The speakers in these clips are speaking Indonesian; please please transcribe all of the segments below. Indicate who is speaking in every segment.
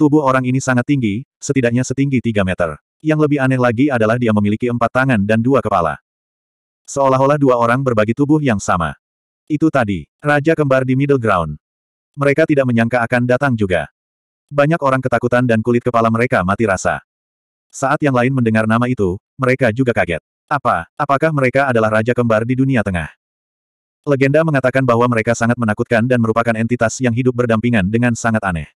Speaker 1: Tubuh orang ini sangat tinggi, setidaknya setinggi 3 meter. Yang lebih aneh lagi adalah dia memiliki empat tangan dan dua kepala. Seolah-olah dua orang berbagi tubuh yang sama. Itu tadi, Raja Kembar di Middle Ground. Mereka tidak menyangka akan datang juga. Banyak orang ketakutan dan kulit kepala mereka mati rasa. Saat yang lain mendengar nama itu, mereka juga kaget. Apa, apakah mereka adalah Raja Kembar di dunia tengah? Legenda mengatakan bahwa mereka sangat menakutkan dan merupakan entitas yang hidup berdampingan dengan sangat aneh.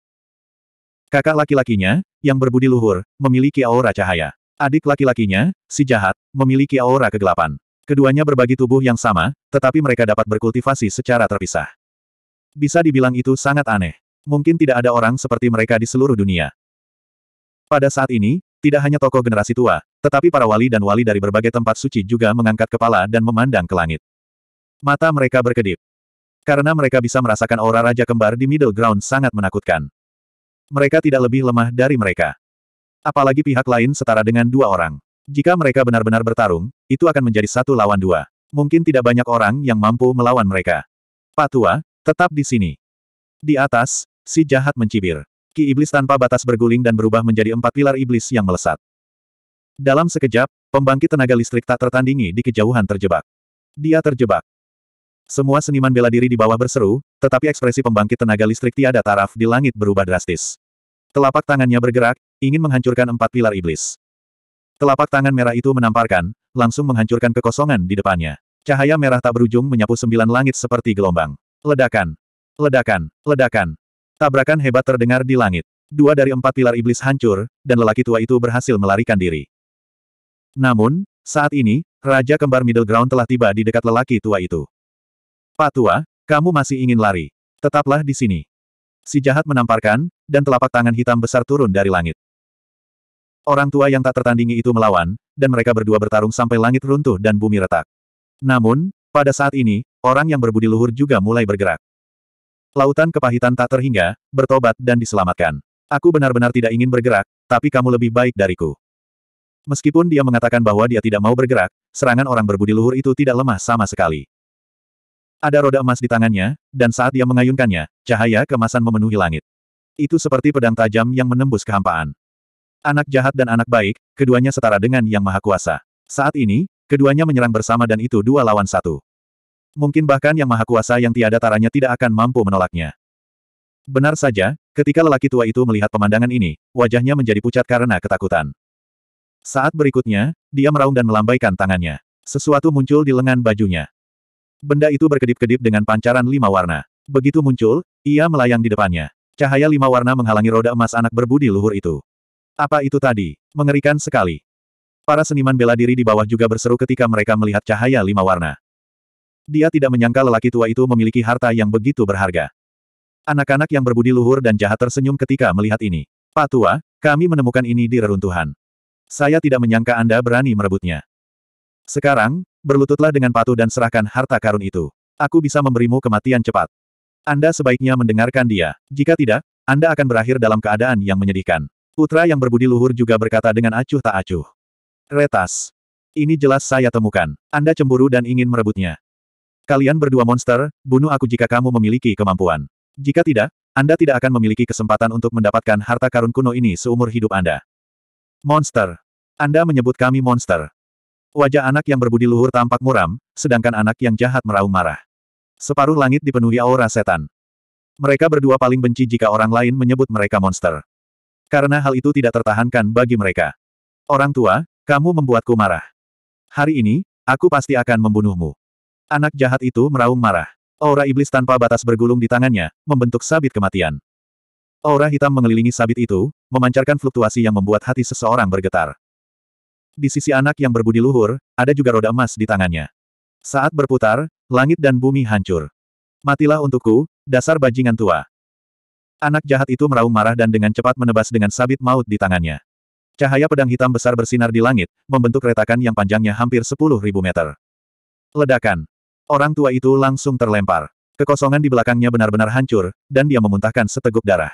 Speaker 1: Kakak laki-lakinya, yang berbudi luhur, memiliki aura cahaya. Adik laki-lakinya, si jahat, memiliki aura kegelapan. Keduanya berbagi tubuh yang sama, tetapi mereka dapat berkultivasi secara terpisah. Bisa dibilang itu sangat aneh. Mungkin tidak ada orang seperti mereka di seluruh dunia. Pada saat ini, tidak hanya tokoh generasi tua, tetapi para wali dan wali dari berbagai tempat suci juga mengangkat kepala dan memandang ke langit. Mata mereka berkedip. Karena mereka bisa merasakan aura Raja Kembar di Middle Ground sangat menakutkan mereka tidak lebih lemah dari mereka. Apalagi pihak lain setara dengan dua orang. Jika mereka benar-benar bertarung, itu akan menjadi satu lawan dua. Mungkin tidak banyak orang yang mampu melawan mereka. Patua, tetap di sini. Di atas, si jahat mencibir. Ki iblis tanpa batas berguling dan berubah menjadi empat pilar iblis yang melesat. Dalam sekejap, pembangkit tenaga listrik tak tertandingi di kejauhan terjebak. Dia terjebak. Semua seniman bela diri di bawah berseru, tetapi ekspresi pembangkit tenaga listrik tiada taraf di langit berubah drastis. Telapak tangannya bergerak, ingin menghancurkan empat pilar iblis. Telapak tangan merah itu menamparkan, langsung menghancurkan kekosongan di depannya. Cahaya merah tak berujung menyapu sembilan langit seperti gelombang. Ledakan! Ledakan! Ledakan! Tabrakan hebat terdengar di langit. Dua dari empat pilar iblis hancur, dan lelaki tua itu berhasil melarikan diri. Namun, saat ini, Raja Kembar Middle Ground telah tiba di dekat lelaki tua itu. Pak tua, kamu masih ingin lari. Tetaplah di sini. Si jahat menamparkan, dan telapak tangan hitam besar turun dari langit. Orang tua yang tak tertandingi itu melawan, dan mereka berdua bertarung sampai langit runtuh dan bumi retak. Namun, pada saat ini, orang yang berbudi luhur juga mulai bergerak. Lautan kepahitan tak terhingga, bertobat dan diselamatkan. Aku benar-benar tidak ingin bergerak, tapi kamu lebih baik dariku. Meskipun dia mengatakan bahwa dia tidak mau bergerak, serangan orang berbudi luhur itu tidak lemah sama sekali. Ada roda emas di tangannya, dan saat dia mengayunkannya, cahaya kemasan memenuhi langit. Itu seperti pedang tajam yang menembus kehampaan. Anak jahat dan anak baik, keduanya setara dengan Yang Maha Kuasa. Saat ini, keduanya menyerang bersama dan itu dua lawan satu. Mungkin bahkan Yang Maha Kuasa yang tiada taranya tidak akan mampu menolaknya. Benar saja, ketika lelaki tua itu melihat pemandangan ini, wajahnya menjadi pucat karena ketakutan. Saat berikutnya, dia meraung dan melambaikan tangannya. Sesuatu muncul di lengan bajunya. Benda itu berkedip-kedip dengan pancaran lima warna. Begitu muncul, ia melayang di depannya. Cahaya lima warna menghalangi roda emas anak berbudi luhur itu. Apa itu tadi? Mengerikan sekali. Para seniman bela diri di bawah juga berseru ketika mereka melihat cahaya lima warna. Dia tidak menyangka lelaki tua itu memiliki harta yang begitu berharga. Anak-anak yang berbudi luhur dan jahat tersenyum ketika melihat ini. Pak Tua, kami menemukan ini di reruntuhan. Saya tidak menyangka Anda berani merebutnya. Sekarang, berlututlah dengan patuh dan serahkan harta karun itu. Aku bisa memberimu kematian cepat. Anda sebaiknya mendengarkan dia. Jika tidak, Anda akan berakhir dalam keadaan yang menyedihkan. Putra yang berbudi luhur juga berkata dengan acuh tak acuh. Retas. Ini jelas saya temukan. Anda cemburu dan ingin merebutnya. Kalian berdua monster, bunuh aku jika kamu memiliki kemampuan. Jika tidak, Anda tidak akan memiliki kesempatan untuk mendapatkan harta karun kuno ini seumur hidup Anda. Monster. Anda menyebut kami monster. Wajah anak yang berbudi luhur tampak muram, sedangkan anak yang jahat meraung marah. Separuh langit dipenuhi aura setan. Mereka berdua paling benci jika orang lain menyebut mereka monster. Karena hal itu tidak tertahankan bagi mereka. Orang tua, kamu membuatku marah. Hari ini, aku pasti akan membunuhmu. Anak jahat itu meraung marah. Aura iblis tanpa batas bergulung di tangannya, membentuk sabit kematian. Aura hitam mengelilingi sabit itu, memancarkan fluktuasi yang membuat hati seseorang bergetar. Di sisi anak yang berbudi luhur, ada juga roda emas di tangannya. Saat berputar, langit dan bumi hancur. Matilah untukku, dasar bajingan tua. Anak jahat itu meraung marah dan dengan cepat menebas dengan sabit maut di tangannya. Cahaya pedang hitam besar bersinar di langit, membentuk retakan yang panjangnya hampir 10.000 meter. Ledakan. Orang tua itu langsung terlempar. Kekosongan di belakangnya benar-benar hancur, dan dia memuntahkan seteguk darah.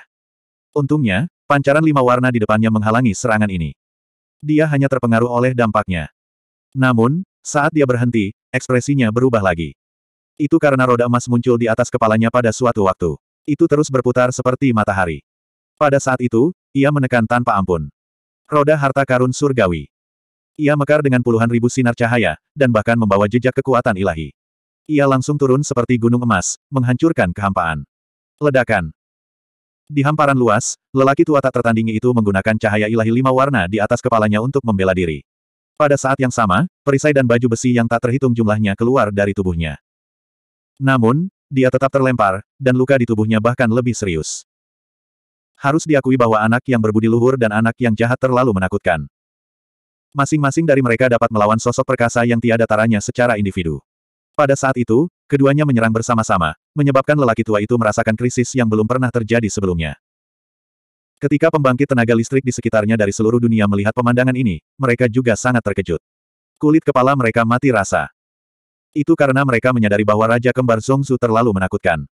Speaker 1: Untungnya, pancaran lima warna di depannya menghalangi serangan ini. Dia hanya terpengaruh oleh dampaknya. Namun, saat dia berhenti, ekspresinya berubah lagi. Itu karena roda emas muncul di atas kepalanya pada suatu waktu. Itu terus berputar seperti matahari. Pada saat itu, ia menekan tanpa ampun. Roda harta karun surgawi. Ia mekar dengan puluhan ribu sinar cahaya, dan bahkan membawa jejak kekuatan ilahi. Ia langsung turun seperti gunung emas, menghancurkan kehampaan. Ledakan. Di hamparan luas, lelaki tua tak tertandingi itu menggunakan cahaya ilahi lima warna di atas kepalanya untuk membela diri. Pada saat yang sama, perisai dan baju besi yang tak terhitung jumlahnya keluar dari tubuhnya. Namun, dia tetap terlempar, dan luka di tubuhnya bahkan lebih serius. Harus diakui bahwa anak yang berbudi luhur dan anak yang jahat terlalu menakutkan. Masing-masing dari mereka dapat melawan sosok perkasa yang tiada taranya secara individu. Pada saat itu, keduanya menyerang bersama-sama, menyebabkan lelaki tua itu merasakan krisis yang belum pernah terjadi sebelumnya. Ketika pembangkit tenaga listrik di sekitarnya dari seluruh dunia melihat pemandangan ini, mereka juga sangat terkejut. Kulit kepala mereka mati rasa. Itu karena mereka menyadari bahwa Raja Kembar Zongsu terlalu menakutkan.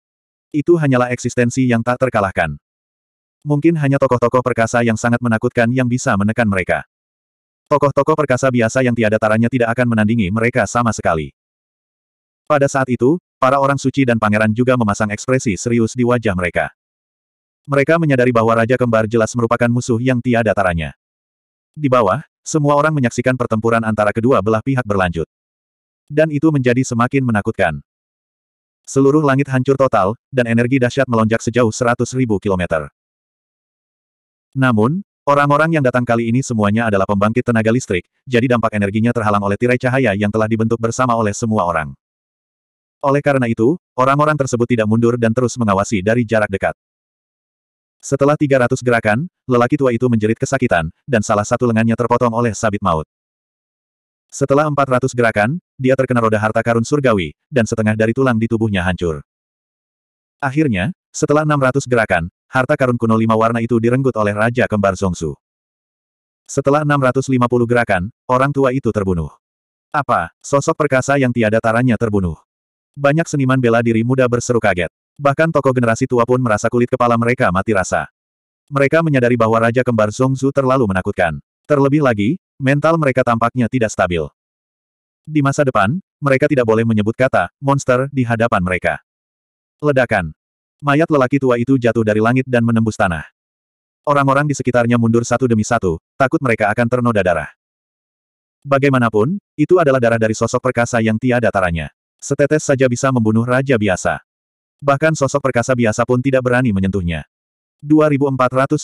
Speaker 1: Itu hanyalah eksistensi yang tak terkalahkan. Mungkin hanya tokoh-tokoh perkasa yang sangat menakutkan yang bisa menekan mereka. Tokoh-tokoh perkasa biasa yang tiada taranya tidak akan menandingi mereka sama sekali. Pada saat itu, para orang suci dan pangeran juga memasang ekspresi serius di wajah mereka. Mereka menyadari bahwa Raja Kembar jelas merupakan musuh yang tiada taranya. Di bawah, semua orang menyaksikan pertempuran antara kedua belah pihak berlanjut. Dan itu menjadi semakin menakutkan. Seluruh langit hancur total, dan energi dahsyat melonjak sejauh 100 ribu kilometer. Namun, orang-orang yang datang kali ini semuanya adalah pembangkit tenaga listrik, jadi dampak energinya terhalang oleh tirai cahaya yang telah dibentuk bersama oleh semua orang. Oleh karena itu, orang-orang tersebut tidak mundur dan terus mengawasi dari jarak dekat. Setelah 300 gerakan, lelaki tua itu menjerit kesakitan, dan salah satu lengannya terpotong oleh sabit maut. Setelah 400 gerakan, dia terkena roda harta karun surgawi, dan setengah dari tulang di tubuhnya hancur. Akhirnya, setelah 600 gerakan, harta karun kuno lima warna itu direnggut oleh Raja Kembar Zongsu. Setelah 650 gerakan, orang tua itu terbunuh. Apa, sosok perkasa yang tiada taranya terbunuh? Banyak seniman bela diri muda berseru kaget. Bahkan tokoh generasi tua pun merasa kulit kepala mereka mati rasa. Mereka menyadari bahwa Raja Kembar Zongzu terlalu menakutkan. Terlebih lagi, mental mereka tampaknya tidak stabil. Di masa depan, mereka tidak boleh menyebut kata monster di hadapan mereka. Ledakan. Mayat lelaki tua itu jatuh dari langit dan menembus tanah. Orang-orang di sekitarnya mundur satu demi satu, takut mereka akan ternoda darah. Bagaimanapun, itu adalah darah dari sosok perkasa yang tiada taranya. Setetes saja bisa membunuh raja biasa. Bahkan sosok perkasa biasa pun tidak berani menyentuhnya. 2402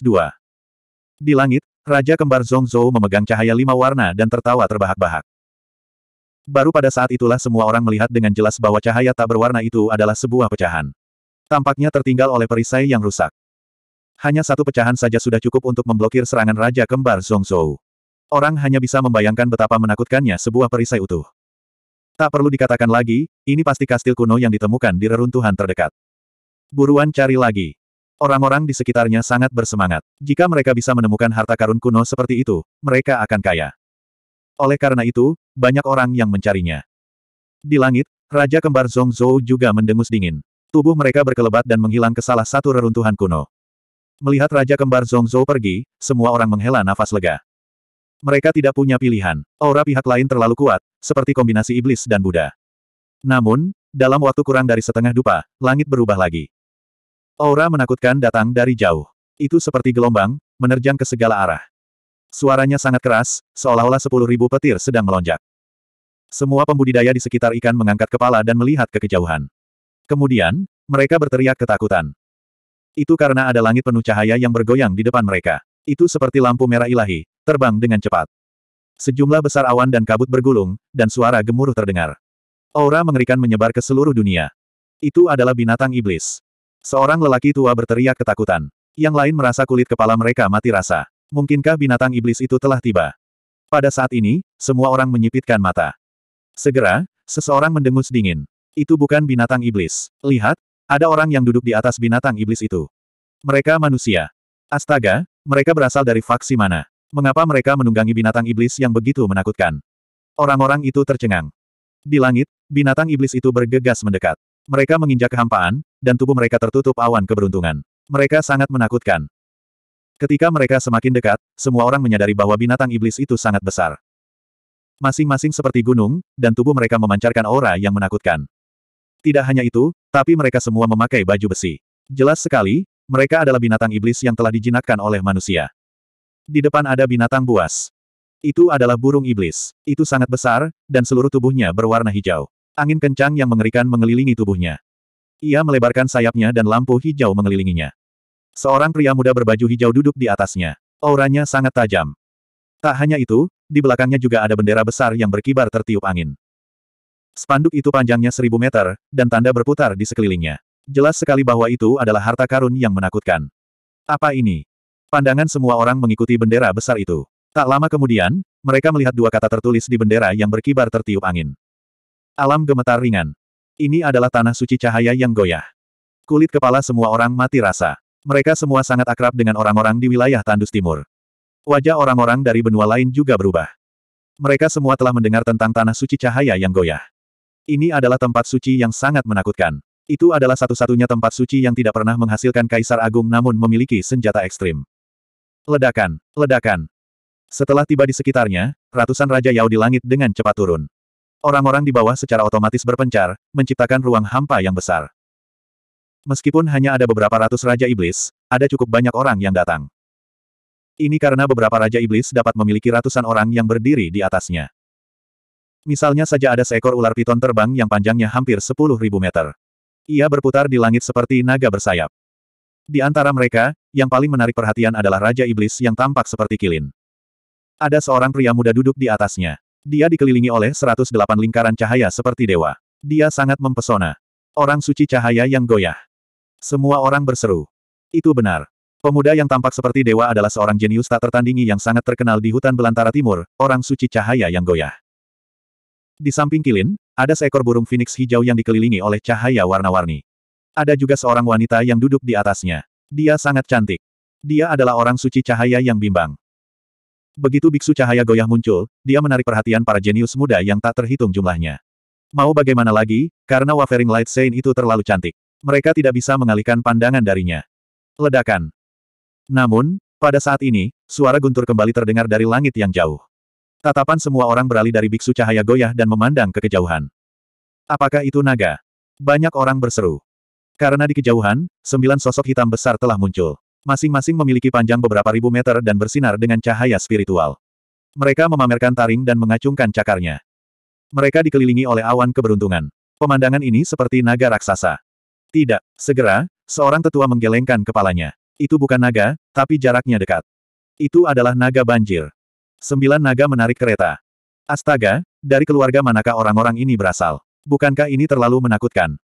Speaker 1: Di langit, Raja Kembar Zhongzhou memegang cahaya lima warna dan tertawa terbahak-bahak. Baru pada saat itulah semua orang melihat dengan jelas bahwa cahaya tak berwarna itu adalah sebuah pecahan. Tampaknya tertinggal oleh perisai yang rusak. Hanya satu pecahan saja sudah cukup untuk memblokir serangan Raja Kembar Zhongzhou. Orang hanya bisa membayangkan betapa menakutkannya sebuah perisai utuh. Tak perlu dikatakan lagi, ini pasti kastil kuno yang ditemukan di reruntuhan terdekat. Buruan cari lagi. Orang-orang di sekitarnya sangat bersemangat. Jika mereka bisa menemukan harta karun kuno seperti itu, mereka akan kaya. Oleh karena itu, banyak orang yang mencarinya. Di langit, Raja Kembar Zhongzhou juga mendengus dingin. Tubuh mereka berkelebat dan menghilang ke salah satu reruntuhan kuno. Melihat Raja Kembar Zhongzhou pergi, semua orang menghela nafas lega. Mereka tidak punya pilihan. Aura pihak lain terlalu kuat, seperti kombinasi iblis dan Buddha. Namun, dalam waktu kurang dari setengah dupa, langit berubah lagi. Aura menakutkan datang dari jauh. Itu seperti gelombang, menerjang ke segala arah. Suaranya sangat keras, seolah-olah sepuluh ribu petir sedang melonjak. Semua pembudidaya di sekitar ikan mengangkat kepala dan melihat ke kejauhan. Kemudian, mereka berteriak ketakutan. Itu karena ada langit penuh cahaya yang bergoyang di depan mereka. Itu seperti lampu merah ilahi, terbang dengan cepat. Sejumlah besar awan dan kabut bergulung, dan suara gemuruh terdengar. Aura mengerikan menyebar ke seluruh dunia. Itu adalah binatang iblis. Seorang lelaki tua berteriak ketakutan. Yang lain merasa kulit kepala mereka mati rasa. Mungkinkah binatang iblis itu telah tiba? Pada saat ini, semua orang menyipitkan mata. Segera, seseorang mendengus dingin. Itu bukan binatang iblis. Lihat, ada orang yang duduk di atas binatang iblis itu. Mereka manusia. Astaga, mereka berasal dari faksi mana? Mengapa mereka menunggangi binatang iblis yang begitu menakutkan? Orang-orang itu tercengang. Di langit, binatang iblis itu bergegas mendekat. Mereka menginjak kehampaan, dan tubuh mereka tertutup awan keberuntungan. Mereka sangat menakutkan. Ketika mereka semakin dekat, semua orang menyadari bahwa binatang iblis itu sangat besar. Masing-masing seperti gunung, dan tubuh mereka memancarkan aura yang menakutkan. Tidak hanya itu, tapi mereka semua memakai baju besi. Jelas sekali, mereka adalah binatang iblis yang telah dijinakkan oleh manusia. Di depan ada binatang buas. Itu adalah burung iblis. Itu sangat besar, dan seluruh tubuhnya berwarna hijau. Angin kencang yang mengerikan mengelilingi tubuhnya. Ia melebarkan sayapnya dan lampu hijau mengelilinginya. Seorang pria muda berbaju hijau duduk di atasnya. Auranya sangat tajam. Tak hanya itu, di belakangnya juga ada bendera besar yang berkibar tertiup angin. Spanduk itu panjangnya seribu meter, dan tanda berputar di sekelilingnya. Jelas sekali bahwa itu adalah harta karun yang menakutkan. Apa ini? Pandangan semua orang mengikuti bendera besar itu. Tak lama kemudian, mereka melihat dua kata tertulis di bendera yang berkibar tertiup angin. Alam gemetar ringan. Ini adalah tanah suci cahaya yang goyah. Kulit kepala semua orang mati rasa. Mereka semua sangat akrab dengan orang-orang di wilayah Tandus Timur. Wajah orang-orang dari benua lain juga berubah. Mereka semua telah mendengar tentang tanah suci cahaya yang goyah. Ini adalah tempat suci yang sangat menakutkan. Itu adalah satu-satunya tempat suci yang tidak pernah menghasilkan Kaisar Agung namun memiliki senjata ekstrim. Ledakan, ledakan. Setelah tiba di sekitarnya, ratusan Raja Yao di langit dengan cepat turun. Orang-orang di bawah secara otomatis berpencar, menciptakan ruang hampa yang besar. Meskipun hanya ada beberapa ratus Raja Iblis, ada cukup banyak orang yang datang. Ini karena beberapa Raja Iblis dapat memiliki ratusan orang yang berdiri di atasnya. Misalnya saja ada seekor ular piton terbang yang panjangnya hampir 10.000 meter. Ia berputar di langit seperti naga bersayap. Di antara mereka, yang paling menarik perhatian adalah Raja Iblis yang tampak seperti kilin. Ada seorang pria muda duduk di atasnya. Dia dikelilingi oleh 108 lingkaran cahaya seperti dewa. Dia sangat mempesona. Orang suci cahaya yang goyah. Semua orang berseru. Itu benar. Pemuda yang tampak seperti dewa adalah seorang jenius tak tertandingi yang sangat terkenal di hutan belantara timur, orang suci cahaya yang goyah. Di samping Kilin, ada seekor burung phoenix hijau yang dikelilingi oleh cahaya warna-warni. Ada juga seorang wanita yang duduk di atasnya. Dia sangat cantik. Dia adalah orang suci cahaya yang bimbang. Begitu biksu cahaya goyah muncul, dia menarik perhatian para jenius muda yang tak terhitung jumlahnya. Mau bagaimana lagi, karena wafering Light Saint itu terlalu cantik. Mereka tidak bisa mengalihkan pandangan darinya. Ledakan. Namun, pada saat ini, suara guntur kembali terdengar dari langit yang jauh. Tatapan semua orang beralih dari biksu cahaya goyah dan memandang ke kejauhan. Apakah itu naga? Banyak orang berseru. Karena di kejauhan, sembilan sosok hitam besar telah muncul. Masing-masing memiliki panjang beberapa ribu meter dan bersinar dengan cahaya spiritual. Mereka memamerkan taring dan mengacungkan cakarnya. Mereka dikelilingi oleh awan keberuntungan. Pemandangan ini seperti naga raksasa. Tidak, segera, seorang tetua menggelengkan kepalanya. Itu bukan naga, tapi jaraknya dekat. Itu adalah naga banjir. Sembilan naga menarik kereta. Astaga, dari keluarga manakah orang-orang ini berasal? Bukankah ini terlalu menakutkan?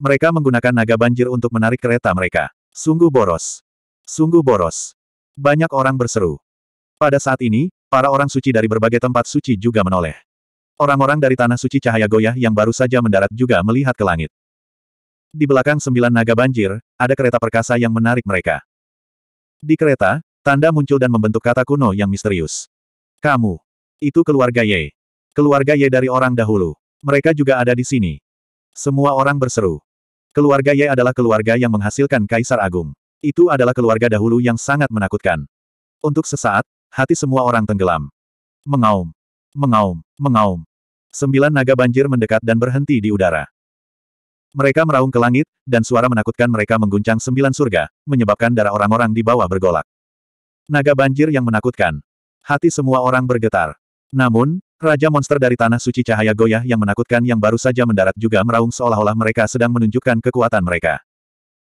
Speaker 1: Mereka menggunakan naga banjir untuk menarik kereta mereka. Sungguh boros. Sungguh boros. Banyak orang berseru. Pada saat ini, para orang suci dari berbagai tempat suci juga menoleh. Orang-orang dari tanah suci cahaya goyah yang baru saja mendarat juga melihat ke langit. Di belakang sembilan naga banjir, ada kereta perkasa yang menarik mereka. Di kereta, tanda muncul dan membentuk kata kuno yang misterius. Kamu. Itu keluarga Ye. Keluarga Ye dari orang dahulu. Mereka juga ada di sini. Semua orang berseru. Keluarga Ye adalah keluarga yang menghasilkan Kaisar Agung. Itu adalah keluarga dahulu yang sangat menakutkan. Untuk sesaat, hati semua orang tenggelam. Mengaum. Mengaum. Mengaum. Sembilan naga banjir mendekat dan berhenti di udara. Mereka meraung ke langit, dan suara menakutkan mereka mengguncang sembilan surga, menyebabkan darah orang-orang di bawah bergolak. Naga banjir yang menakutkan. Hati semua orang bergetar. Namun, Raja monster dari Tanah Suci Cahaya Goyah yang menakutkan yang baru saja mendarat juga meraung seolah-olah mereka sedang menunjukkan kekuatan mereka.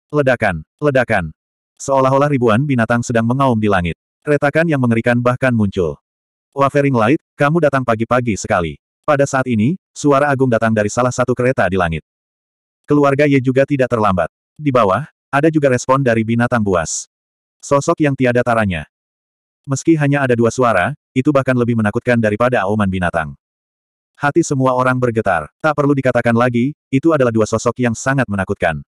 Speaker 1: Ledakan, ledakan. Seolah-olah ribuan binatang sedang mengaum di langit. Retakan yang mengerikan bahkan muncul. Wavering Light, kamu datang pagi-pagi sekali. Pada saat ini, suara agung datang dari salah satu kereta di langit. Keluarga Ye juga tidak terlambat. Di bawah, ada juga respon dari binatang buas. Sosok yang tiada taranya. Meski hanya ada dua suara, itu bahkan lebih menakutkan daripada auman binatang. Hati semua orang bergetar. Tak perlu dikatakan lagi, itu adalah dua sosok yang sangat menakutkan.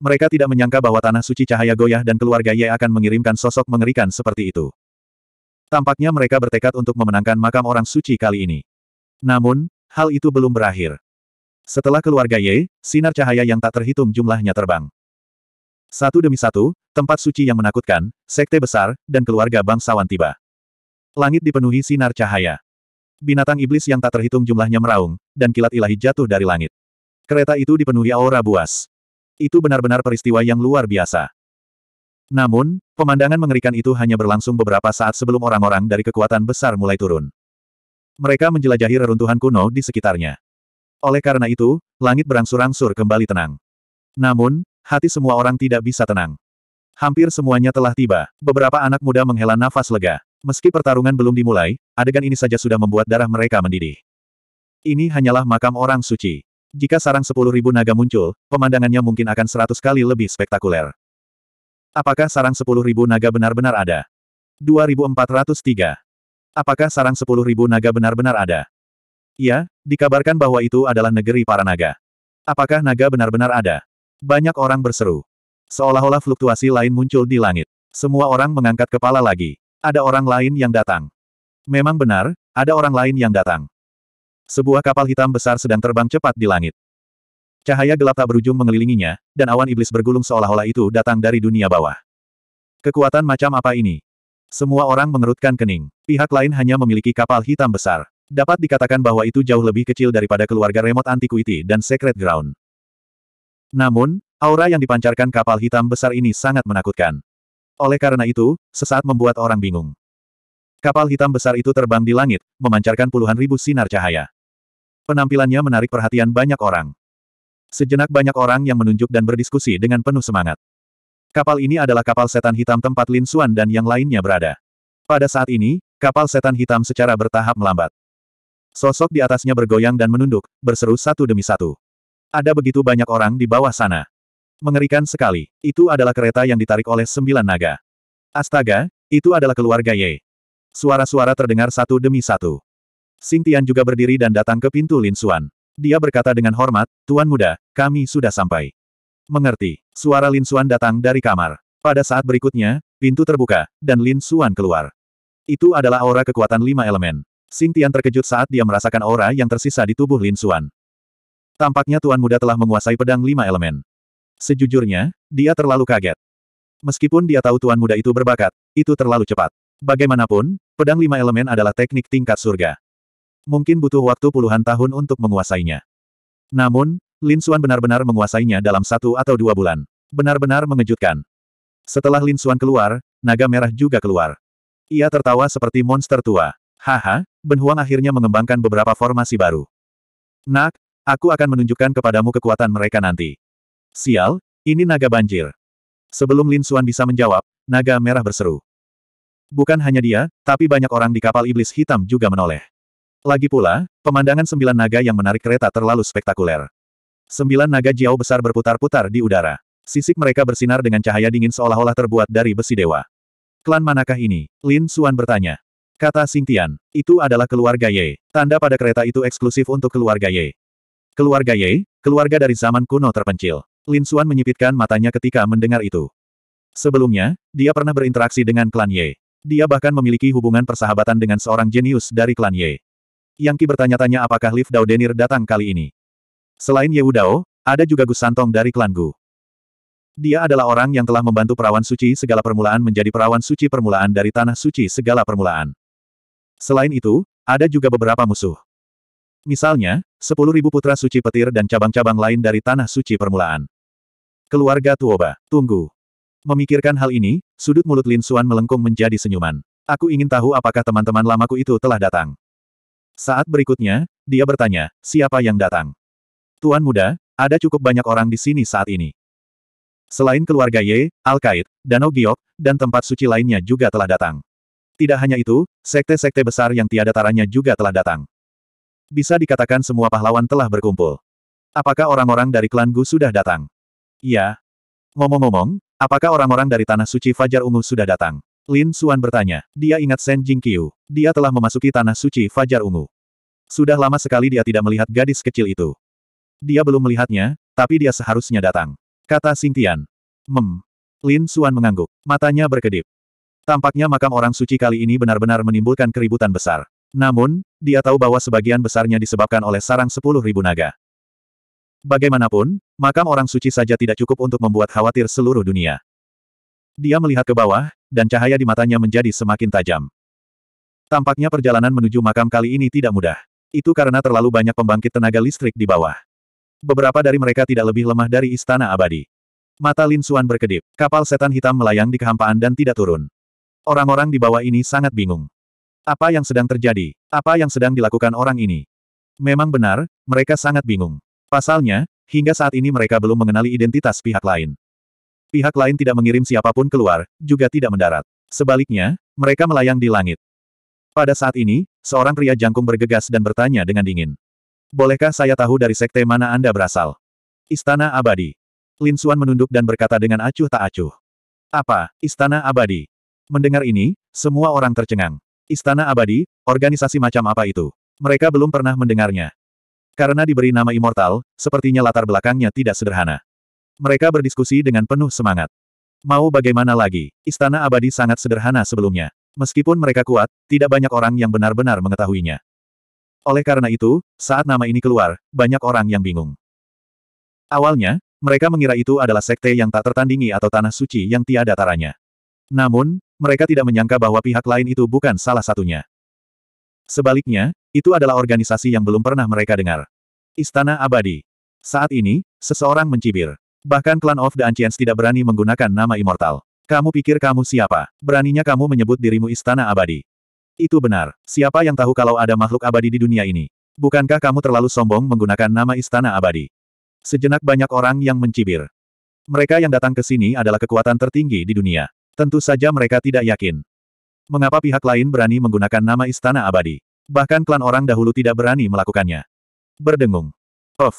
Speaker 1: Mereka tidak menyangka bahwa Tanah Suci Cahaya Goyah dan keluarga Ye akan mengirimkan sosok mengerikan seperti itu. Tampaknya mereka bertekad untuk memenangkan makam orang suci kali ini. Namun, hal itu belum berakhir. Setelah keluarga Ye, sinar cahaya yang tak terhitung jumlahnya terbang. Satu demi satu, tempat suci yang menakutkan, sekte besar, dan keluarga bangsawan tiba. Langit dipenuhi sinar cahaya. Binatang iblis yang tak terhitung jumlahnya meraung, dan kilat ilahi jatuh dari langit. Kereta itu dipenuhi aura buas. Itu benar-benar peristiwa yang luar biasa. Namun, pemandangan mengerikan itu hanya berlangsung beberapa saat sebelum orang-orang dari kekuatan besar mulai turun. Mereka menjelajahi reruntuhan kuno di sekitarnya. Oleh karena itu, langit berangsur-angsur kembali tenang. Namun, hati semua orang tidak bisa tenang. Hampir semuanya telah tiba. Beberapa anak muda menghela nafas lega. Meski pertarungan belum dimulai, adegan ini saja sudah membuat darah mereka mendidih. Ini hanyalah makam orang suci. Jika sarang sepuluh ribu naga muncul, pemandangannya mungkin akan seratus kali lebih spektakuler. Apakah sarang sepuluh ribu naga benar-benar ada? 2403. Apakah sarang sepuluh ribu naga benar-benar ada? Ya, dikabarkan bahwa itu adalah negeri para naga. Apakah naga benar-benar ada? Banyak orang berseru. Seolah-olah fluktuasi lain muncul di langit. Semua orang mengangkat kepala lagi. Ada orang lain yang datang. Memang benar, ada orang lain yang datang. Sebuah kapal hitam besar sedang terbang cepat di langit. Cahaya gelap tak berujung mengelilinginya, dan awan iblis bergulung seolah-olah itu datang dari dunia bawah. Kekuatan macam apa ini? Semua orang mengerutkan kening. Pihak lain hanya memiliki kapal hitam besar. Dapat dikatakan bahwa itu jauh lebih kecil daripada keluarga remote antiquity dan secret ground. Namun, aura yang dipancarkan kapal hitam besar ini sangat menakutkan. Oleh karena itu, sesaat membuat orang bingung. Kapal hitam besar itu terbang di langit, memancarkan puluhan ribu sinar cahaya. Penampilannya menarik perhatian banyak orang. Sejenak banyak orang yang menunjuk dan berdiskusi dengan penuh semangat. Kapal ini adalah kapal setan hitam tempat Lin Xuan dan yang lainnya berada. Pada saat ini, kapal setan hitam secara bertahap melambat. Sosok di atasnya bergoyang dan menunduk, berseru satu demi satu. Ada begitu banyak orang di bawah sana. Mengerikan sekali. Itu adalah kereta yang ditarik oleh sembilan naga. Astaga, itu adalah keluarga Ye. Suara-suara terdengar satu demi satu. Sing Tian juga berdiri dan datang ke pintu Lin Xuan. Dia berkata dengan hormat, Tuan Muda, kami sudah sampai. Mengerti. Suara Lin Xuan datang dari kamar. Pada saat berikutnya, pintu terbuka, dan Lin Xuan keluar. Itu adalah aura kekuatan lima elemen. Sing Tian terkejut saat dia merasakan aura yang tersisa di tubuh Lin Xuan. Tampaknya Tuan Muda telah menguasai pedang lima elemen. Sejujurnya, dia terlalu kaget. Meskipun dia tahu Tuan Muda itu berbakat, itu terlalu cepat. Bagaimanapun, pedang lima elemen adalah teknik tingkat surga. Mungkin butuh waktu puluhan tahun untuk menguasainya. Namun, Lin Xuan benar-benar menguasainya dalam satu atau dua bulan. Benar-benar mengejutkan. Setelah Lin Xuan keluar, naga merah juga keluar. Ia tertawa seperti monster tua. Haha, Ben Huang akhirnya mengembangkan beberapa formasi baru. Nak, Aku akan menunjukkan kepadamu kekuatan mereka nanti. Sial, ini naga banjir. Sebelum Lin Suan bisa menjawab, naga merah berseru. Bukan hanya dia, tapi banyak orang di kapal iblis hitam juga menoleh. Lagi pula, pemandangan sembilan naga yang menarik kereta terlalu spektakuler. Sembilan naga jiao besar berputar-putar di udara. Sisik mereka bersinar dengan cahaya dingin seolah-olah terbuat dari besi dewa. Klan manakah ini? Lin Suan bertanya. Kata Sing Tian, itu adalah keluarga Ye. Tanda pada kereta itu eksklusif untuk keluarga Ye. Keluarga Ye, keluarga dari zaman kuno terpencil. Lin Xuan menyipitkan matanya ketika mendengar itu. Sebelumnya, dia pernah berinteraksi dengan klan Ye. Dia bahkan memiliki hubungan persahabatan dengan seorang jenius dari klan Ye. Yang Ki bertanya-tanya apakah Liv Dao Denir datang kali ini. Selain Ye Dao, ada juga Gusantong Santong dari klan Gu. Dia adalah orang yang telah membantu perawan suci segala permulaan menjadi perawan suci permulaan dari tanah suci segala permulaan. Selain itu, ada juga beberapa musuh. Misalnya, 10.000 putra suci petir dan cabang-cabang lain dari tanah suci permulaan. Keluarga Tuoba, tunggu. Memikirkan hal ini, sudut mulut Lin Suan melengkung menjadi senyuman. Aku ingin tahu apakah teman-teman lamaku itu telah datang. Saat berikutnya, dia bertanya, siapa yang datang? Tuan muda, ada cukup banyak orang di sini saat ini. Selain keluarga Ye, Al-Qaid, Danau oh Giok, dan tempat suci lainnya juga telah datang. Tidak hanya itu, sekte-sekte besar yang tiada taranya juga telah datang. Bisa dikatakan semua pahlawan telah berkumpul. Apakah orang-orang dari klan Gu sudah datang? Iya. Ngomong-ngomong, apakah orang-orang dari Tanah Suci Fajar Ungu sudah datang? Lin Suan bertanya. Dia ingat Shen Jingqiu. Dia telah memasuki Tanah Suci Fajar Ungu. Sudah lama sekali dia tidak melihat gadis kecil itu. Dia belum melihatnya, tapi dia seharusnya datang. Kata Sing Tian. Mem. Lin Suan mengangguk. Matanya berkedip. Tampaknya makam orang suci kali ini benar-benar menimbulkan keributan besar. Namun, dia tahu bahwa sebagian besarnya disebabkan oleh sarang sepuluh ribu naga. Bagaimanapun, makam orang suci saja tidak cukup untuk membuat khawatir seluruh dunia. Dia melihat ke bawah, dan cahaya di matanya menjadi semakin tajam. Tampaknya perjalanan menuju makam kali ini tidak mudah. Itu karena terlalu banyak pembangkit tenaga listrik di bawah. Beberapa dari mereka tidak lebih lemah dari istana abadi. Mata Lin Suan berkedip, kapal setan hitam melayang di kehampaan dan tidak turun. Orang-orang di bawah ini sangat bingung. Apa yang sedang terjadi? Apa yang sedang dilakukan orang ini? Memang benar, mereka sangat bingung. Pasalnya, hingga saat ini mereka belum mengenali identitas pihak lain. Pihak lain tidak mengirim siapapun keluar, juga tidak mendarat. Sebaliknya, mereka melayang di langit. Pada saat ini, seorang pria jangkung bergegas dan bertanya dengan dingin. Bolehkah saya tahu dari sekte mana Anda berasal? Istana Abadi. Lin Suan menunduk dan berkata dengan acuh tak acuh. Apa, Istana Abadi? Mendengar ini, semua orang tercengang. Istana Abadi, organisasi macam apa itu? Mereka belum pernah mendengarnya. Karena diberi nama Immortal, sepertinya latar belakangnya tidak sederhana. Mereka berdiskusi dengan penuh semangat. Mau bagaimana lagi, Istana Abadi sangat sederhana sebelumnya. Meskipun mereka kuat, tidak banyak orang yang benar-benar mengetahuinya. Oleh karena itu, saat nama ini keluar, banyak orang yang bingung. Awalnya, mereka mengira itu adalah sekte yang tak tertandingi atau tanah suci yang tiada taranya. Namun, mereka tidak menyangka bahwa pihak lain itu bukan salah satunya. Sebaliknya, itu adalah organisasi yang belum pernah mereka dengar. Istana Abadi. Saat ini, seseorang mencibir. Bahkan klan of the Ancients tidak berani menggunakan nama immortal. Kamu pikir kamu siapa? Beraninya kamu menyebut dirimu Istana Abadi. Itu benar. Siapa yang tahu kalau ada makhluk abadi di dunia ini? Bukankah kamu terlalu sombong menggunakan nama Istana Abadi? Sejenak banyak orang yang mencibir. Mereka yang datang ke sini adalah kekuatan tertinggi di dunia. Tentu saja mereka tidak yakin. Mengapa pihak lain berani menggunakan nama Istana Abadi? Bahkan klan orang dahulu tidak berani melakukannya. Berdengung. Of.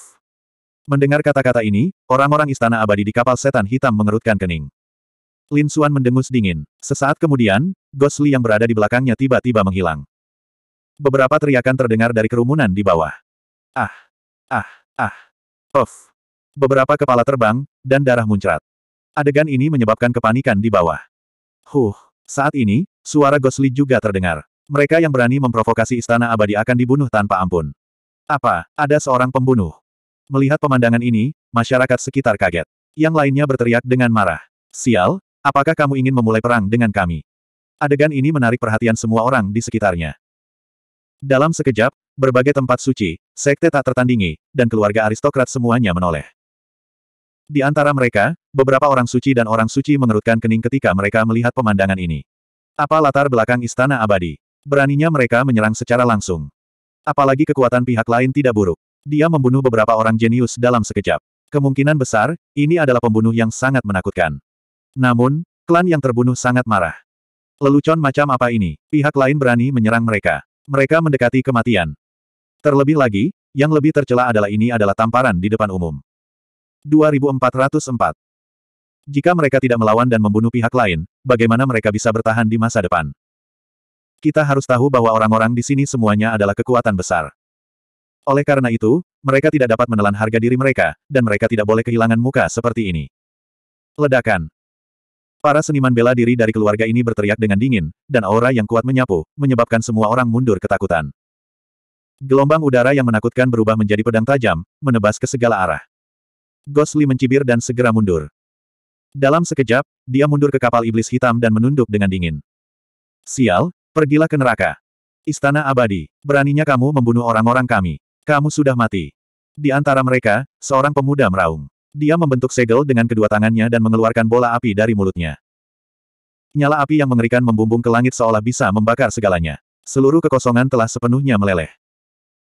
Speaker 1: Mendengar kata-kata ini, orang-orang Istana Abadi di kapal setan hitam mengerutkan kening. Lin Xuan mendengus dingin. Sesaat kemudian, Ghost yang berada di belakangnya tiba-tiba menghilang. Beberapa teriakan terdengar dari kerumunan di bawah. Ah! Ah! Ah! Of! Beberapa kepala terbang, dan darah muncrat. Adegan ini menyebabkan kepanikan di bawah. Huh, saat ini, suara Gosli juga terdengar. Mereka yang berani memprovokasi istana abadi akan dibunuh tanpa ampun. Apa, ada seorang pembunuh? Melihat pemandangan ini, masyarakat sekitar kaget. Yang lainnya berteriak dengan marah. Sial, apakah kamu ingin memulai perang dengan kami? Adegan ini menarik perhatian semua orang di sekitarnya. Dalam sekejap, berbagai tempat suci, sekte tak tertandingi, dan keluarga aristokrat semuanya menoleh. Di antara mereka, beberapa orang suci dan orang suci mengerutkan kening ketika mereka melihat pemandangan ini. Apa latar belakang istana abadi? Beraninya mereka menyerang secara langsung. Apalagi kekuatan pihak lain tidak buruk. Dia membunuh beberapa orang jenius dalam sekejap. Kemungkinan besar, ini adalah pembunuh yang sangat menakutkan. Namun, klan yang terbunuh sangat marah. Lelucon macam apa ini? Pihak lain berani menyerang mereka. Mereka mendekati kematian. Terlebih lagi, yang lebih tercela adalah ini adalah tamparan di depan umum. 2404. Jika mereka tidak melawan dan membunuh pihak lain, bagaimana mereka bisa bertahan di masa depan? Kita harus tahu bahwa orang-orang di sini semuanya adalah kekuatan besar. Oleh karena itu, mereka tidak dapat menelan harga diri mereka, dan mereka tidak boleh kehilangan muka seperti ini. Ledakan. Para seniman bela diri dari keluarga ini berteriak dengan dingin, dan aura yang kuat menyapu, menyebabkan semua orang mundur ketakutan. Gelombang udara yang menakutkan berubah menjadi pedang tajam, menebas ke segala arah. Gosli mencibir dan segera mundur. Dalam sekejap, dia mundur ke kapal iblis hitam dan menunduk dengan dingin. Sial, pergilah ke neraka. Istana abadi, beraninya kamu membunuh orang-orang kami. Kamu sudah mati. Di antara mereka, seorang pemuda meraung. Dia membentuk segel dengan kedua tangannya dan mengeluarkan bola api dari mulutnya. Nyala api yang mengerikan membumbung ke langit seolah bisa membakar segalanya. Seluruh kekosongan telah sepenuhnya meleleh.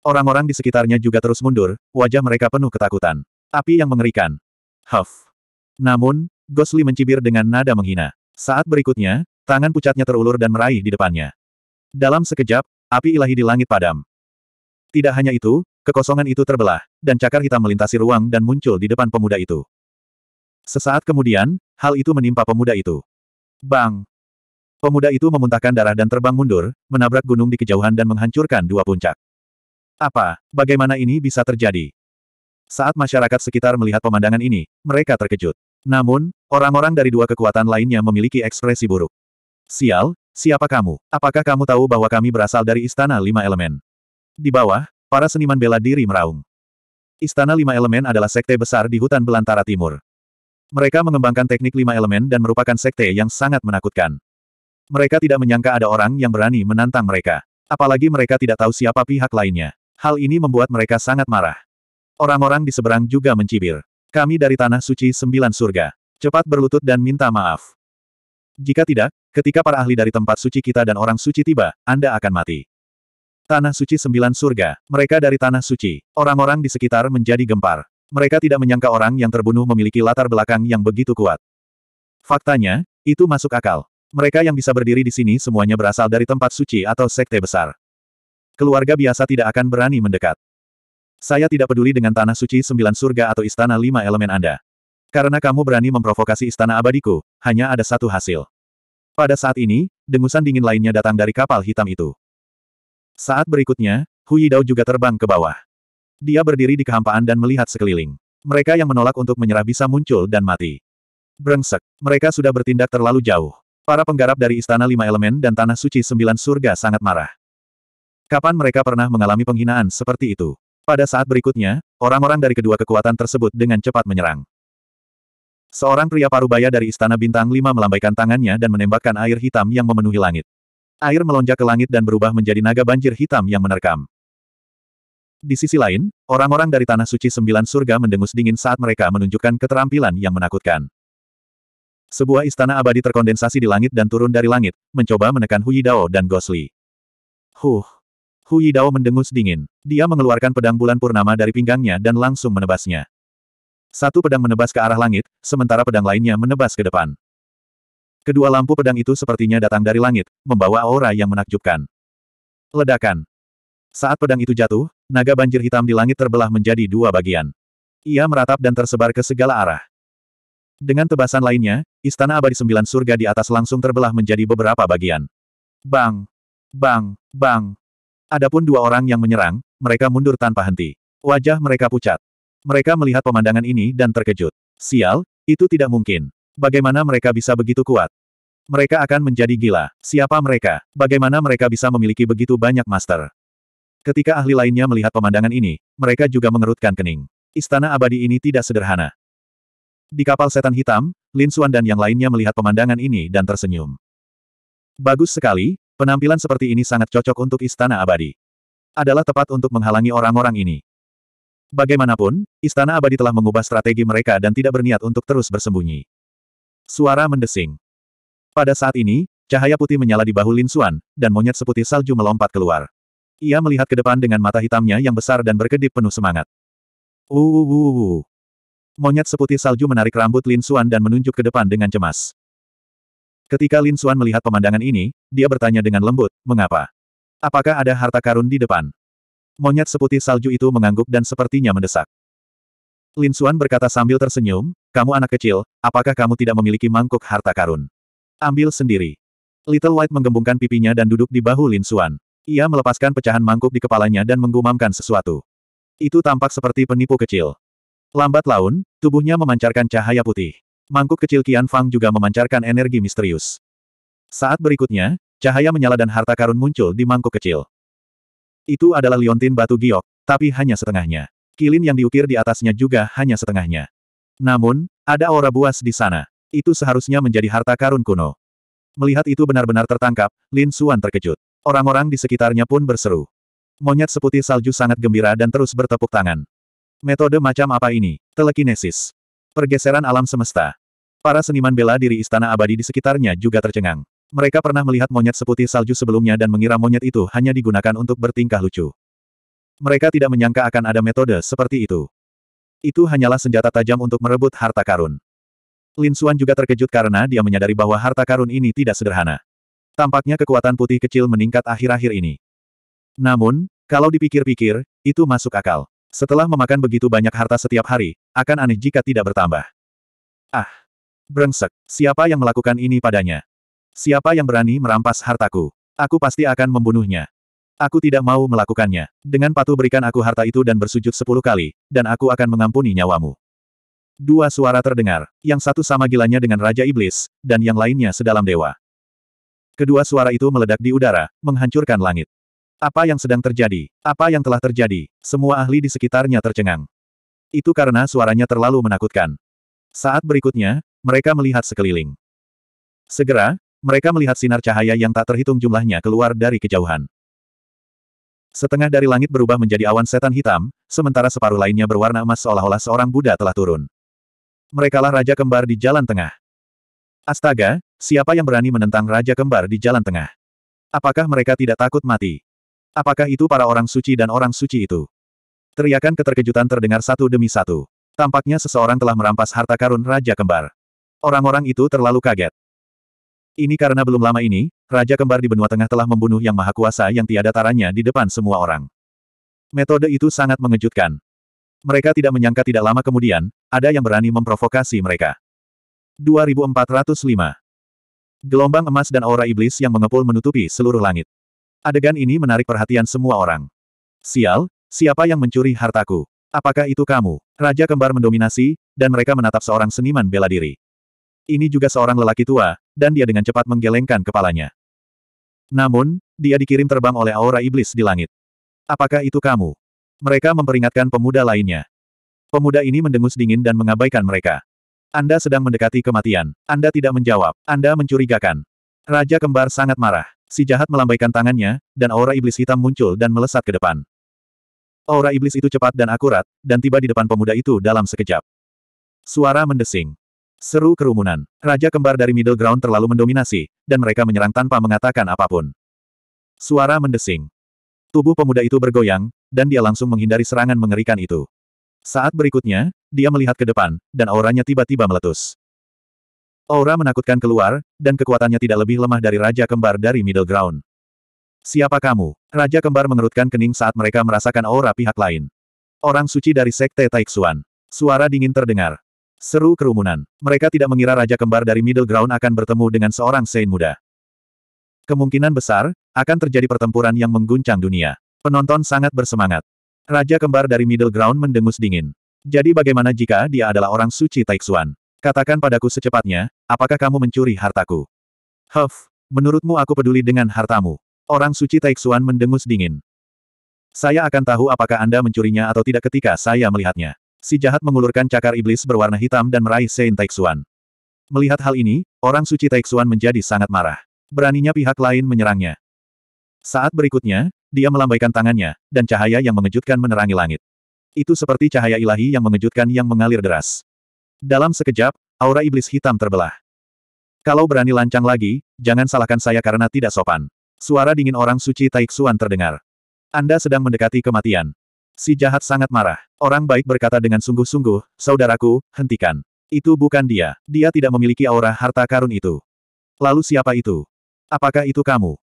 Speaker 1: Orang-orang di sekitarnya juga terus mundur, wajah mereka penuh ketakutan. Api yang mengerikan. Huff. Namun, Gosli mencibir dengan nada menghina. Saat berikutnya, tangan pucatnya terulur dan meraih di depannya. Dalam sekejap, api ilahi di langit padam. Tidak hanya itu, kekosongan itu terbelah, dan cakar hitam melintasi ruang dan muncul di depan pemuda itu. Sesaat kemudian, hal itu menimpa pemuda itu. Bang! Pemuda itu memuntahkan darah dan terbang mundur, menabrak gunung di kejauhan dan menghancurkan dua puncak. Apa, bagaimana ini bisa terjadi? Saat masyarakat sekitar melihat pemandangan ini, mereka terkejut. Namun, orang-orang dari dua kekuatan lainnya memiliki ekspresi buruk. Sial, siapa kamu? Apakah kamu tahu bahwa kami berasal dari Istana Lima Elemen? Di bawah, para seniman bela diri meraung. Istana Lima Elemen adalah sekte besar di hutan belantara timur. Mereka mengembangkan teknik lima elemen dan merupakan sekte yang sangat menakutkan. Mereka tidak menyangka ada orang yang berani menantang mereka. Apalagi mereka tidak tahu siapa pihak lainnya. Hal ini membuat mereka sangat marah. Orang-orang di seberang juga mencibir. Kami dari Tanah Suci Sembilan Surga. Cepat berlutut dan minta maaf. Jika tidak, ketika para ahli dari tempat suci kita dan orang suci tiba, Anda akan mati. Tanah Suci Sembilan Surga, mereka dari Tanah Suci. Orang-orang di sekitar menjadi gempar. Mereka tidak menyangka orang yang terbunuh memiliki latar belakang yang begitu kuat. Faktanya, itu masuk akal. Mereka yang bisa berdiri di sini semuanya berasal dari tempat suci atau sekte besar. Keluarga biasa tidak akan berani mendekat. Saya tidak peduli dengan tanah suci sembilan surga atau istana lima elemen Anda. Karena kamu berani memprovokasi istana abadiku, hanya ada satu hasil. Pada saat ini, dengusan dingin lainnya datang dari kapal hitam itu. Saat berikutnya, Hu Dao juga terbang ke bawah. Dia berdiri di kehampaan dan melihat sekeliling. Mereka yang menolak untuk menyerah bisa muncul dan mati. Brengsek, mereka sudah bertindak terlalu jauh. Para penggarap dari Istana Lima Elemen dan Tanah Suci Sembilan Surga sangat marah. Kapan mereka pernah mengalami penghinaan seperti itu? Pada saat berikutnya, orang-orang dari kedua kekuatan tersebut dengan cepat menyerang. Seorang pria parubaya dari Istana Bintang 5 melambaikan tangannya dan menembakkan air hitam yang memenuhi langit. Air melonjak ke langit dan berubah menjadi naga banjir hitam yang menerkam. Di sisi lain, orang-orang dari Tanah Suci Sembilan Surga mendengus dingin saat mereka menunjukkan keterampilan yang menakutkan. Sebuah istana abadi terkondensasi di langit dan turun dari langit, mencoba menekan Huyi Dao dan Gosli. Huh, Hu Yidao mendengus dingin. Dia mengeluarkan pedang bulan purnama dari pinggangnya dan langsung menebasnya. Satu pedang menebas ke arah langit, sementara pedang lainnya menebas ke depan. Kedua lampu pedang itu sepertinya datang dari langit, membawa aura yang menakjubkan. Ledakan. Saat pedang itu jatuh, naga banjir hitam di langit terbelah menjadi dua bagian. Ia meratap dan tersebar ke segala arah. Dengan tebasan lainnya, istana abadi sembilan surga di atas langsung terbelah menjadi beberapa bagian. Bang! Bang! Bang! Adapun dua orang yang menyerang, mereka mundur tanpa henti. Wajah mereka pucat. Mereka melihat pemandangan ini dan terkejut. Sial, itu tidak mungkin. Bagaimana mereka bisa begitu kuat? Mereka akan menjadi gila. Siapa mereka? Bagaimana mereka bisa memiliki begitu banyak master? Ketika ahli lainnya melihat pemandangan ini, mereka juga mengerutkan kening. Istana abadi ini tidak sederhana. Di kapal setan hitam, Lin Xuan dan yang lainnya melihat pemandangan ini dan tersenyum. Bagus sekali, Penampilan seperti ini sangat cocok untuk Istana Abadi. Adalah tepat untuk menghalangi orang-orang ini. Bagaimanapun, Istana Abadi telah mengubah strategi mereka dan tidak berniat untuk terus bersembunyi. Suara mendesing. Pada saat ini, cahaya putih menyala di bahu Lin Xuan, dan monyet seputih salju melompat keluar. Ia melihat ke depan dengan mata hitamnya yang besar dan berkedip penuh semangat. uh. Monyet seputih salju menarik rambut Lin Xuan dan menunjuk ke depan dengan cemas. Ketika Lin Xuan melihat pemandangan ini, dia bertanya dengan lembut, mengapa? Apakah ada harta karun di depan? Monyet seputih salju itu mengangguk dan sepertinya mendesak. Lin Xuan berkata sambil tersenyum, kamu anak kecil, apakah kamu tidak memiliki mangkuk harta karun? Ambil sendiri. Little White menggembungkan pipinya dan duduk di bahu Lin Xuan. Ia melepaskan pecahan mangkuk di kepalanya dan menggumamkan sesuatu. Itu tampak seperti penipu kecil. Lambat laun, tubuhnya memancarkan cahaya putih mangkuk kecil Kian Fang juga memancarkan energi misterius. Saat berikutnya, cahaya menyala dan harta karun muncul di mangkuk kecil. Itu adalah liontin batu giok, tapi hanya setengahnya. Kilin yang diukir di atasnya juga hanya setengahnya. Namun, ada aura buas di sana. Itu seharusnya menjadi harta karun kuno. Melihat itu benar-benar tertangkap, Lin Xuan terkejut. Orang-orang di sekitarnya pun berseru. Monyet seputih salju sangat gembira dan terus bertepuk tangan. Metode macam apa ini? Telekinesis. Pergeseran alam semesta. Para seniman bela diri istana abadi di sekitarnya juga tercengang. Mereka pernah melihat monyet seputih salju sebelumnya dan mengira monyet itu hanya digunakan untuk bertingkah lucu. Mereka tidak menyangka akan ada metode seperti itu. Itu hanyalah senjata tajam untuk merebut harta karun. Lin Suan juga terkejut karena dia menyadari bahwa harta karun ini tidak sederhana. Tampaknya kekuatan putih kecil meningkat akhir-akhir ini. Namun, kalau dipikir-pikir, itu masuk akal. Setelah memakan begitu banyak harta setiap hari, akan aneh jika tidak bertambah. Ah, Brengsek, siapa yang melakukan ini padanya? Siapa yang berani merampas hartaku? Aku pasti akan membunuhnya. Aku tidak mau melakukannya. Dengan patuh berikan aku harta itu dan bersujud sepuluh kali, dan aku akan mengampuni nyawamu. Dua suara terdengar, yang satu sama gilanya dengan Raja Iblis, dan yang lainnya sedalam dewa. Kedua suara itu meledak di udara, menghancurkan langit. Apa yang sedang terjadi? Apa yang telah terjadi? Semua ahli di sekitarnya tercengang. Itu karena suaranya terlalu menakutkan. Saat berikutnya, mereka melihat sekeliling. Segera, mereka melihat sinar cahaya yang tak terhitung jumlahnya keluar dari kejauhan. Setengah dari langit berubah menjadi awan setan hitam, sementara separuh lainnya berwarna emas seolah-olah seorang Buddha telah turun. Merekalah Raja Kembar di Jalan Tengah. Astaga, siapa yang berani menentang Raja Kembar di Jalan Tengah? Apakah mereka tidak takut mati? Apakah itu para orang suci dan orang suci itu? Teriakan keterkejutan terdengar satu demi satu. Tampaknya seseorang telah merampas harta karun Raja Kembar. Orang-orang itu terlalu kaget. Ini karena belum lama ini, Raja Kembar di benua tengah telah membunuh yang maha kuasa yang tiada taranya di depan semua orang. Metode itu sangat mengejutkan. Mereka tidak menyangka tidak lama kemudian, ada yang berani memprovokasi mereka. 2405 Gelombang emas dan aura iblis yang mengepul menutupi seluruh langit. Adegan ini menarik perhatian semua orang. Sial, siapa yang mencuri hartaku? Apakah itu kamu? Raja kembar mendominasi, dan mereka menatap seorang seniman bela diri. Ini juga seorang lelaki tua, dan dia dengan cepat menggelengkan kepalanya. Namun, dia dikirim terbang oleh aura iblis di langit. Apakah itu kamu? Mereka memperingatkan pemuda lainnya. Pemuda ini mendengus dingin dan mengabaikan mereka. Anda sedang mendekati kematian. Anda tidak menjawab. Anda mencurigakan. Raja kembar sangat marah. Si jahat melambaikan tangannya, dan aura iblis hitam muncul dan melesat ke depan. Aura iblis itu cepat dan akurat, dan tiba di depan pemuda itu dalam sekejap. Suara mendesing. Seru kerumunan. Raja kembar dari middle ground terlalu mendominasi, dan mereka menyerang tanpa mengatakan apapun. Suara mendesing. Tubuh pemuda itu bergoyang, dan dia langsung menghindari serangan mengerikan itu. Saat berikutnya, dia melihat ke depan, dan auranya tiba-tiba meletus. Aura menakutkan keluar, dan kekuatannya tidak lebih lemah dari Raja Kembar dari Middle Ground. Siapa kamu? Raja kembar mengerutkan kening saat mereka merasakan aura pihak lain. Orang suci dari Sekte Taixuan. Suara dingin terdengar. Seru kerumunan. Mereka tidak mengira Raja Kembar dari Middle Ground akan bertemu dengan seorang Sein muda. Kemungkinan besar, akan terjadi pertempuran yang mengguncang dunia. Penonton sangat bersemangat. Raja Kembar dari Middle Ground mendengus dingin. Jadi bagaimana jika dia adalah orang suci Taixuan? Katakan padaku secepatnya, apakah kamu mencuri hartaku? Huff, menurutmu aku peduli dengan hartamu? Orang suci Taixuan mendengus dingin. Saya akan tahu apakah Anda mencurinya atau tidak ketika saya melihatnya. Si jahat mengulurkan cakar iblis berwarna hitam dan meraih Sein Taixuan. Melihat hal ini, orang suci Taixuan menjadi sangat marah. Beraninya pihak lain menyerangnya. Saat berikutnya, dia melambaikan tangannya, dan cahaya yang mengejutkan menerangi langit. Itu seperti cahaya ilahi yang mengejutkan yang mengalir deras. Dalam sekejap, aura iblis hitam terbelah. Kalau berani lancang lagi, jangan salahkan saya karena tidak sopan. Suara dingin orang suci Taiksuan terdengar. Anda sedang mendekati kematian. Si jahat sangat marah. Orang baik berkata dengan sungguh-sungguh, saudaraku, hentikan. Itu bukan dia. Dia tidak memiliki aura harta karun itu. Lalu siapa itu? Apakah itu kamu?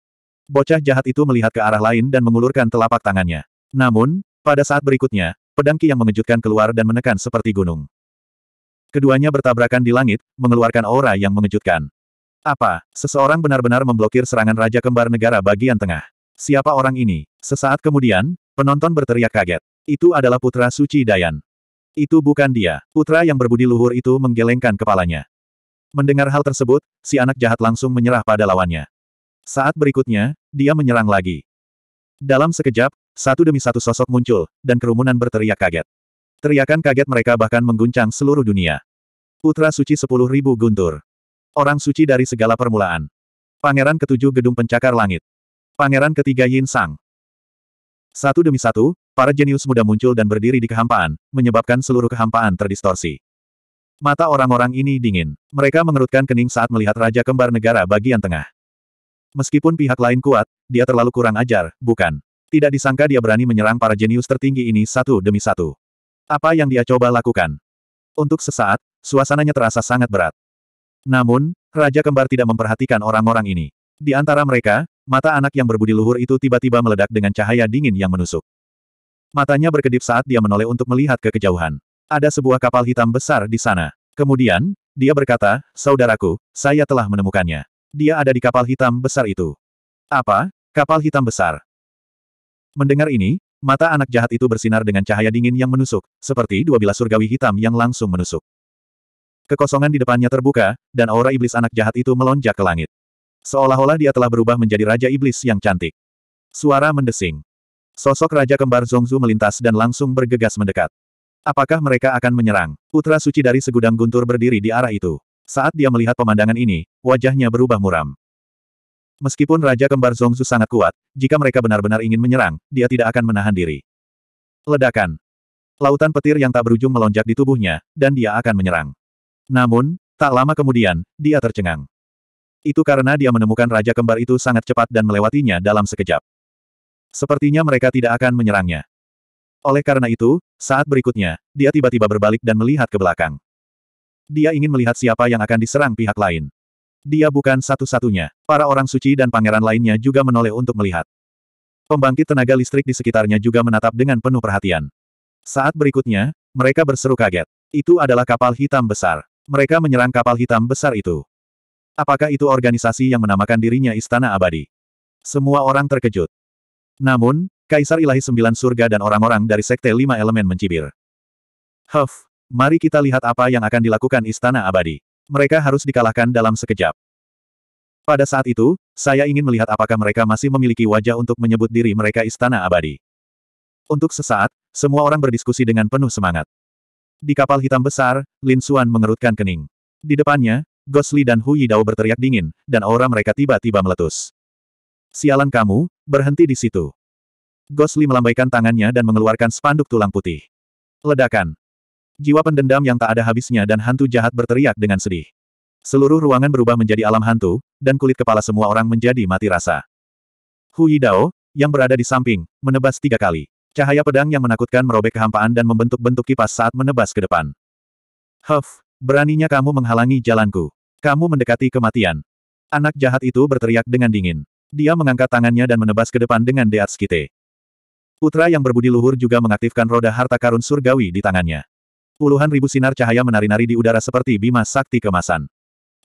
Speaker 1: Bocah jahat itu melihat ke arah lain dan mengulurkan telapak tangannya. Namun, pada saat berikutnya, pedangki yang mengejutkan keluar dan menekan seperti gunung. Keduanya bertabrakan di langit, mengeluarkan aura yang mengejutkan. Apa, seseorang benar-benar memblokir serangan Raja Kembar Negara bagian tengah? Siapa orang ini? Sesaat kemudian, penonton berteriak kaget. Itu adalah putra suci Dayan. Itu bukan dia. Putra yang berbudi luhur itu menggelengkan kepalanya. Mendengar hal tersebut, si anak jahat langsung menyerah pada lawannya. Saat berikutnya, dia menyerang lagi. Dalam sekejap, satu demi satu sosok muncul, dan kerumunan berteriak kaget. Teriakan kaget mereka bahkan mengguncang seluruh dunia. Putra Suci sepuluh ribu guntur. Orang suci dari segala permulaan. Pangeran ketujuh gedung pencakar langit. Pangeran ketiga Yin Sang. Satu demi satu, para jenius muda muncul dan berdiri di kehampaan, menyebabkan seluruh kehampaan terdistorsi. Mata orang-orang ini dingin. Mereka mengerutkan kening saat melihat Raja Kembar Negara bagian tengah. Meskipun pihak lain kuat, dia terlalu kurang ajar, bukan? Tidak disangka dia berani menyerang para jenius tertinggi ini satu demi satu. Apa yang dia coba lakukan? Untuk sesaat, suasananya terasa sangat berat. Namun, Raja Kembar tidak memperhatikan orang-orang ini. Di antara mereka, mata anak yang berbudi luhur itu tiba-tiba meledak dengan cahaya dingin yang menusuk. Matanya berkedip saat dia menoleh untuk melihat ke kejauhan. Ada sebuah kapal hitam besar di sana. Kemudian, dia berkata, Saudaraku, saya telah menemukannya. Dia ada di kapal hitam besar itu. Apa? Kapal hitam besar. Mendengar ini, mata anak jahat itu bersinar dengan cahaya dingin yang menusuk, seperti dua bilah surgawi hitam yang langsung menusuk. Kekosongan di depannya terbuka, dan aura iblis anak jahat itu melonjak ke langit. Seolah-olah dia telah berubah menjadi Raja Iblis yang cantik. Suara mendesing. Sosok Raja Kembar Zongzu melintas dan langsung bergegas mendekat. Apakah mereka akan menyerang? Putra suci dari segudang guntur berdiri di arah itu. Saat dia melihat pemandangan ini, wajahnya berubah muram. Meskipun Raja Kembar Zongzu sangat kuat, jika mereka benar-benar ingin menyerang, dia tidak akan menahan diri. Ledakan. Lautan petir yang tak berujung melonjak di tubuhnya, dan dia akan menyerang. Namun, tak lama kemudian, dia tercengang. Itu karena dia menemukan Raja Kembar itu sangat cepat dan melewatinya dalam sekejap. Sepertinya mereka tidak akan menyerangnya. Oleh karena itu, saat berikutnya, dia tiba-tiba berbalik dan melihat ke belakang. Dia ingin melihat siapa yang akan diserang pihak lain. Dia bukan satu-satunya. Para orang suci dan pangeran lainnya juga menoleh untuk melihat. Pembangkit tenaga listrik di sekitarnya juga menatap dengan penuh perhatian. Saat berikutnya, mereka berseru kaget. Itu adalah kapal hitam besar. Mereka menyerang kapal hitam besar itu. Apakah itu organisasi yang menamakan dirinya Istana Abadi? Semua orang terkejut. Namun, Kaisar Ilahi Sembilan Surga dan orang-orang dari Sekte Lima Elemen mencibir. Huff, mari kita lihat apa yang akan dilakukan Istana Abadi. Mereka harus dikalahkan dalam sekejap. Pada saat itu, saya ingin melihat apakah mereka masih memiliki wajah untuk menyebut diri mereka Istana Abadi. Untuk sesaat, semua orang berdiskusi dengan penuh semangat. Di kapal hitam besar, Lin Xuan mengerutkan kening. Di depannya, Gosli dan Hu Yidao berteriak dingin, dan aura mereka tiba-tiba meletus. Sialan kamu, berhenti di situ. Gosli melambaikan tangannya dan mengeluarkan spanduk tulang putih. Ledakan. Jiwa pendendam yang tak ada habisnya dan hantu jahat berteriak dengan sedih. Seluruh ruangan berubah menjadi alam hantu, dan kulit kepala semua orang menjadi mati rasa. Hu Yidao, yang berada di samping, menebas tiga kali. Cahaya pedang yang menakutkan merobek kehampaan dan membentuk-bentuk kipas saat menebas ke depan. Huff, beraninya kamu menghalangi jalanku. Kamu mendekati kematian. Anak jahat itu berteriak dengan dingin. Dia mengangkat tangannya dan menebas ke depan dengan deat skite. Putra yang berbudi luhur juga mengaktifkan roda harta karun surgawi di tangannya. Puluhan ribu sinar cahaya menari-nari di udara seperti bima sakti kemasan.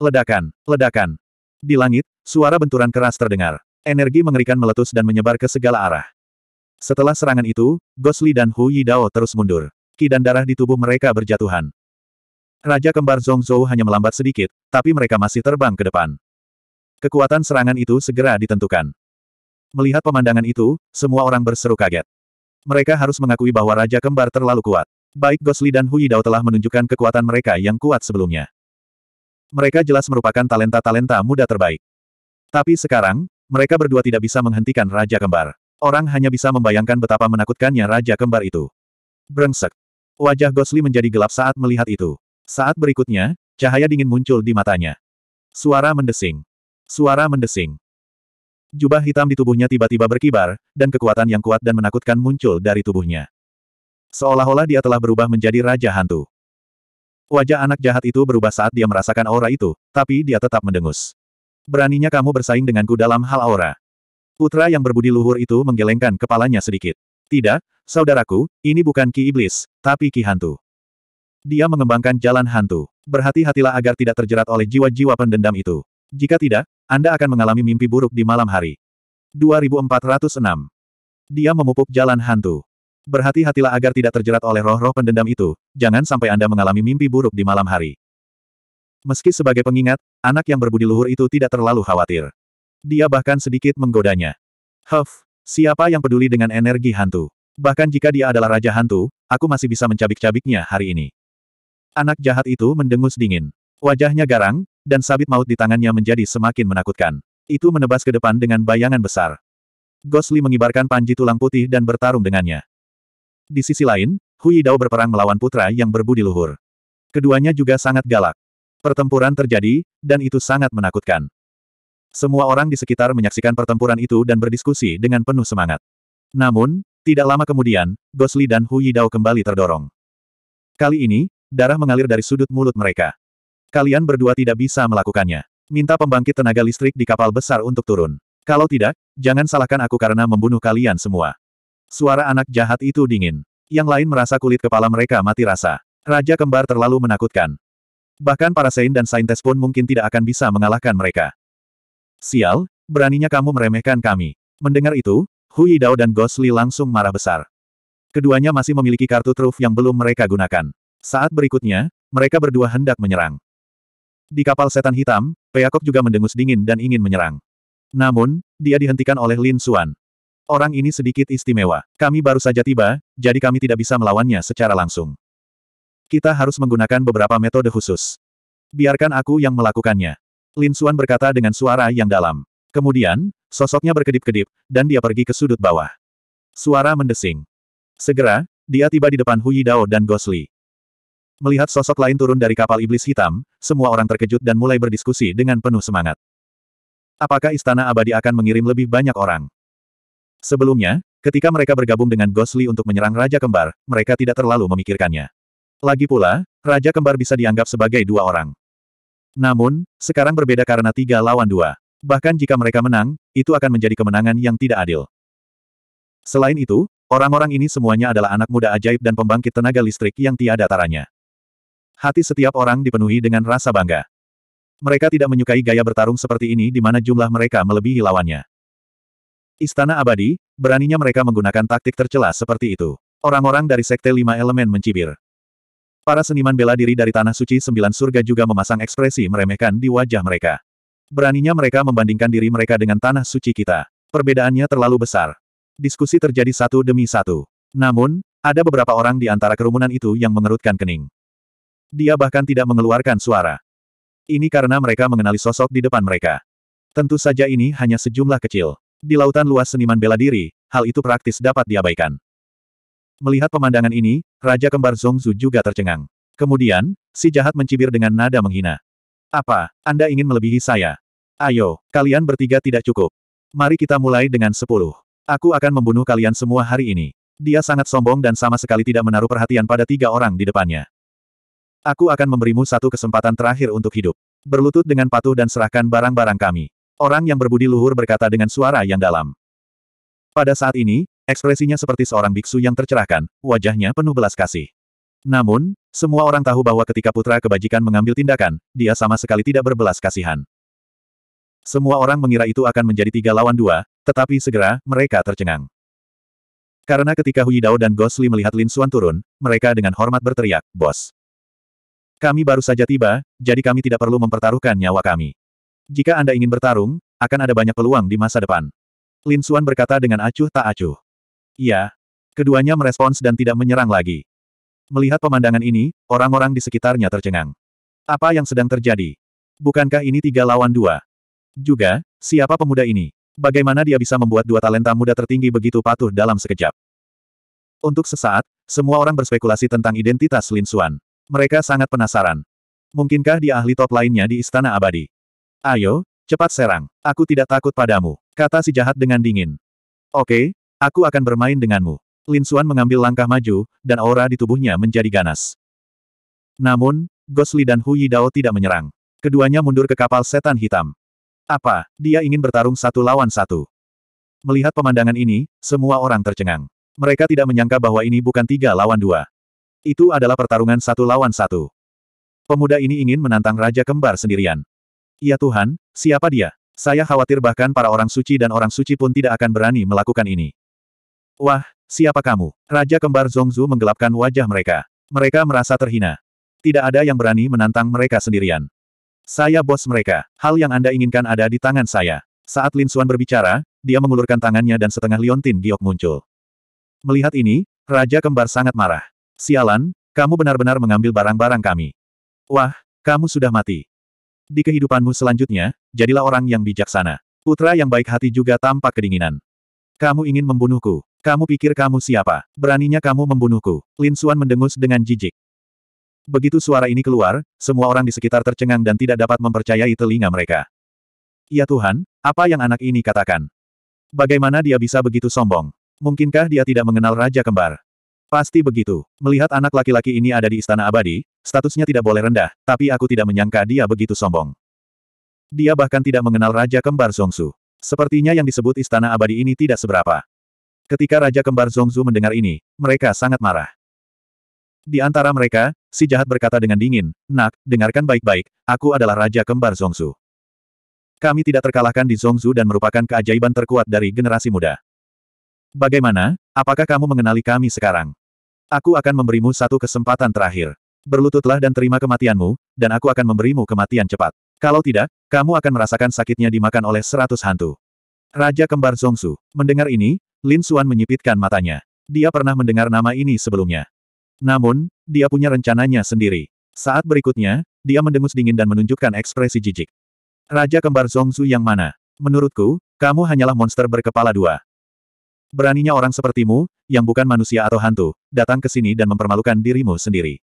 Speaker 1: Ledakan, ledakan. Di langit, suara benturan keras terdengar. Energi mengerikan meletus dan menyebar ke segala arah. Setelah serangan itu, Gosli dan Hu Yidao terus mundur. Ki dan darah di tubuh mereka berjatuhan. Raja kembar Zhongzhou hanya melambat sedikit, tapi mereka masih terbang ke depan. Kekuatan serangan itu segera ditentukan. Melihat pemandangan itu, semua orang berseru kaget. Mereka harus mengakui bahwa Raja Kembar terlalu kuat. Baik Gosli dan Dao telah menunjukkan kekuatan mereka yang kuat sebelumnya. Mereka jelas merupakan talenta-talenta muda terbaik. Tapi sekarang, mereka berdua tidak bisa menghentikan Raja Kembar. Orang hanya bisa membayangkan betapa menakutkannya Raja Kembar itu. Brengsek. Wajah Gosli menjadi gelap saat melihat itu. Saat berikutnya, cahaya dingin muncul di matanya. Suara mendesing. Suara mendesing. Jubah hitam di tubuhnya tiba-tiba berkibar, dan kekuatan yang kuat dan menakutkan muncul dari tubuhnya. Seolah-olah dia telah berubah menjadi Raja Hantu. Wajah anak jahat itu berubah saat dia merasakan aura itu, tapi dia tetap mendengus. Beraninya kamu bersaing denganku dalam hal aura. Putra yang berbudi luhur itu menggelengkan kepalanya sedikit. Tidak, saudaraku, ini bukan ki iblis, tapi ki hantu. Dia mengembangkan jalan hantu. Berhati-hatilah agar tidak terjerat oleh jiwa-jiwa pendendam itu. Jika tidak, Anda akan mengalami mimpi buruk di malam hari. 2406. Dia memupuk jalan hantu. Berhati-hatilah agar tidak terjerat oleh roh-roh pendendam itu, jangan sampai Anda mengalami mimpi buruk di malam hari. Meski sebagai pengingat, anak yang berbudi luhur itu tidak terlalu khawatir. Dia bahkan sedikit menggodanya. Huff, siapa yang peduli dengan energi hantu? Bahkan jika dia adalah Raja Hantu, aku masih bisa mencabik-cabiknya hari ini. Anak jahat itu mendengus dingin. Wajahnya garang, dan sabit maut di tangannya menjadi semakin menakutkan. Itu menebas ke depan dengan bayangan besar. Gosli mengibarkan panji tulang putih dan bertarung dengannya. Di sisi lain, Hui Dao berperang melawan putra yang berbudi luhur. Keduanya juga sangat galak. Pertempuran terjadi, dan itu sangat menakutkan. Semua orang di sekitar menyaksikan pertempuran itu dan berdiskusi dengan penuh semangat. Namun, tidak lama kemudian, Gosli dan Hu Yidao kembali terdorong. Kali ini, darah mengalir dari sudut mulut mereka. Kalian berdua tidak bisa melakukannya. Minta pembangkit tenaga listrik di kapal besar untuk turun. Kalau tidak, jangan salahkan aku karena membunuh kalian semua. Suara anak jahat itu dingin. Yang lain merasa kulit kepala mereka mati rasa. Raja kembar terlalu menakutkan. Bahkan para Saint dan Saintes pun mungkin tidak akan bisa mengalahkan mereka. Sial, beraninya kamu meremehkan kami. Mendengar itu, Hu Yidao dan Ghost Li langsung marah besar. Keduanya masih memiliki kartu truf yang belum mereka gunakan. Saat berikutnya, mereka berdua hendak menyerang. Di kapal setan hitam, Peacock juga mendengus dingin dan ingin menyerang. Namun, dia dihentikan oleh Lin Xuan. Orang ini sedikit istimewa. Kami baru saja tiba, jadi kami tidak bisa melawannya secara langsung. Kita harus menggunakan beberapa metode khusus. Biarkan aku yang melakukannya. Lin Suan berkata dengan suara yang dalam. Kemudian, sosoknya berkedip-kedip, dan dia pergi ke sudut bawah. Suara mendesing. Segera, dia tiba di depan Hui Dao dan Gosli. Melihat sosok lain turun dari kapal iblis hitam, semua orang terkejut dan mulai berdiskusi dengan penuh semangat. Apakah Istana Abadi akan mengirim lebih banyak orang? Sebelumnya, ketika mereka bergabung dengan Gosli untuk menyerang Raja Kembar, mereka tidak terlalu memikirkannya. Lagi pula, Raja Kembar bisa dianggap sebagai dua orang. Namun, sekarang berbeda karena tiga lawan dua. Bahkan jika mereka menang, itu akan menjadi kemenangan yang tidak adil. Selain itu, orang-orang ini semuanya adalah anak muda ajaib dan pembangkit tenaga listrik yang tiada taranya. Hati setiap orang dipenuhi dengan rasa bangga. Mereka tidak menyukai gaya bertarung seperti ini di mana jumlah mereka melebihi lawannya. Istana abadi, beraninya mereka menggunakan taktik tercela seperti itu. Orang-orang dari Sekte Lima Elemen mencibir. Para seniman bela diri dari Tanah Suci Sembilan Surga juga memasang ekspresi meremehkan di wajah mereka. Beraninya mereka membandingkan diri mereka dengan Tanah Suci kita. Perbedaannya terlalu besar. Diskusi terjadi satu demi satu. Namun, ada beberapa orang di antara kerumunan itu yang mengerutkan kening. Dia bahkan tidak mengeluarkan suara. Ini karena mereka mengenali sosok di depan mereka. Tentu saja ini hanya sejumlah kecil. Di lautan luas seniman bela diri, hal itu praktis dapat diabaikan. Melihat pemandangan ini, Raja Kembar Zongzu juga tercengang. Kemudian, si jahat mencibir dengan nada menghina. Apa, Anda ingin melebihi saya? Ayo, kalian bertiga tidak cukup. Mari kita mulai dengan sepuluh. Aku akan membunuh kalian semua hari ini. Dia sangat sombong dan sama sekali tidak menaruh perhatian pada tiga orang di depannya. Aku akan memberimu satu kesempatan terakhir untuk hidup. Berlutut dengan patuh dan serahkan barang-barang kami. Orang yang berbudi luhur berkata dengan suara yang dalam. Pada saat ini, Ekspresinya seperti seorang biksu yang tercerahkan, wajahnya penuh belas kasih. Namun, semua orang tahu bahwa ketika putra kebajikan mengambil tindakan, dia sama sekali tidak berbelas kasihan. Semua orang mengira itu akan menjadi tiga lawan dua, tetapi segera, mereka tercengang. Karena ketika Hui Dao dan Gosli melihat Lin Xuan turun, mereka dengan hormat berteriak, Bos. Kami baru saja tiba, jadi kami tidak perlu mempertaruhkan nyawa kami. Jika Anda ingin bertarung, akan ada banyak peluang di masa depan. Lin Xuan berkata dengan acuh tak acuh. Iya. Keduanya merespons dan tidak menyerang lagi. Melihat pemandangan ini, orang-orang di sekitarnya tercengang. Apa yang sedang terjadi? Bukankah ini tiga lawan dua? Juga, siapa pemuda ini? Bagaimana dia bisa membuat dua talenta muda tertinggi begitu patuh dalam sekejap? Untuk sesaat, semua orang berspekulasi tentang identitas Lin Xuan. Mereka sangat penasaran. Mungkinkah dia ahli top lainnya di Istana Abadi? Ayo, cepat serang. Aku tidak takut padamu, kata si jahat dengan dingin. Oke, Aku akan bermain denganmu. Lin Xuan mengambil langkah maju, dan aura di tubuhnya menjadi ganas. Namun, Gosli dan Hu Yidao tidak menyerang. Keduanya mundur ke kapal setan hitam. Apa, dia ingin bertarung satu lawan satu? Melihat pemandangan ini, semua orang tercengang. Mereka tidak menyangka bahwa ini bukan tiga lawan dua. Itu adalah pertarungan satu lawan satu. Pemuda ini ingin menantang Raja Kembar sendirian. Ya Tuhan, siapa dia? Saya khawatir bahkan para orang suci dan orang suci pun tidak akan berani melakukan ini. Wah, siapa kamu? Raja kembar Zongzu menggelapkan wajah mereka. Mereka merasa terhina. Tidak ada yang berani menantang mereka sendirian. Saya bos mereka. Hal yang Anda inginkan ada di tangan saya. Saat Lin Xuan berbicara, dia mengulurkan tangannya dan setengah liontin giok muncul. Melihat ini, Raja Kembar sangat marah. Sialan, kamu benar-benar mengambil barang-barang kami. Wah, kamu sudah mati. Di kehidupanmu selanjutnya, jadilah orang yang bijaksana. Putra yang baik hati juga tampak kedinginan. Kamu ingin membunuhku. Kamu pikir kamu siapa? Beraninya kamu membunuhku. Lin Suan mendengus dengan jijik. Begitu suara ini keluar, semua orang di sekitar tercengang dan tidak dapat mempercayai telinga mereka. Ya Tuhan, apa yang anak ini katakan? Bagaimana dia bisa begitu sombong? Mungkinkah dia tidak mengenal Raja Kembar? Pasti begitu. Melihat anak laki-laki ini ada di istana abadi, statusnya tidak boleh rendah, tapi aku tidak menyangka dia begitu sombong. Dia bahkan tidak mengenal Raja Kembar Songsu. Sepertinya yang disebut istana abadi ini tidak seberapa. Ketika Raja Kembar Zongzu mendengar ini, mereka sangat marah. Di antara mereka, si jahat berkata dengan dingin, Nak, dengarkan baik-baik, aku adalah Raja Kembar Zongzu. Kami tidak terkalahkan di Zongzu dan merupakan keajaiban terkuat dari generasi muda. Bagaimana, apakah kamu mengenali kami sekarang? Aku akan memberimu satu kesempatan terakhir. Berlututlah dan terima kematianmu, dan aku akan memberimu kematian cepat. Kalau tidak, kamu akan merasakan sakitnya dimakan oleh seratus hantu. Raja Kembar Zongsu. Mendengar ini, Lin Xuan menyipitkan matanya. Dia pernah mendengar nama ini sebelumnya. Namun, dia punya rencananya sendiri. Saat berikutnya, dia mendengus dingin dan menunjukkan ekspresi jijik. Raja Kembar Zongsu yang mana? Menurutku, kamu hanyalah monster berkepala dua. Beraninya orang sepertimu, yang bukan manusia atau hantu, datang ke sini dan mempermalukan dirimu sendiri.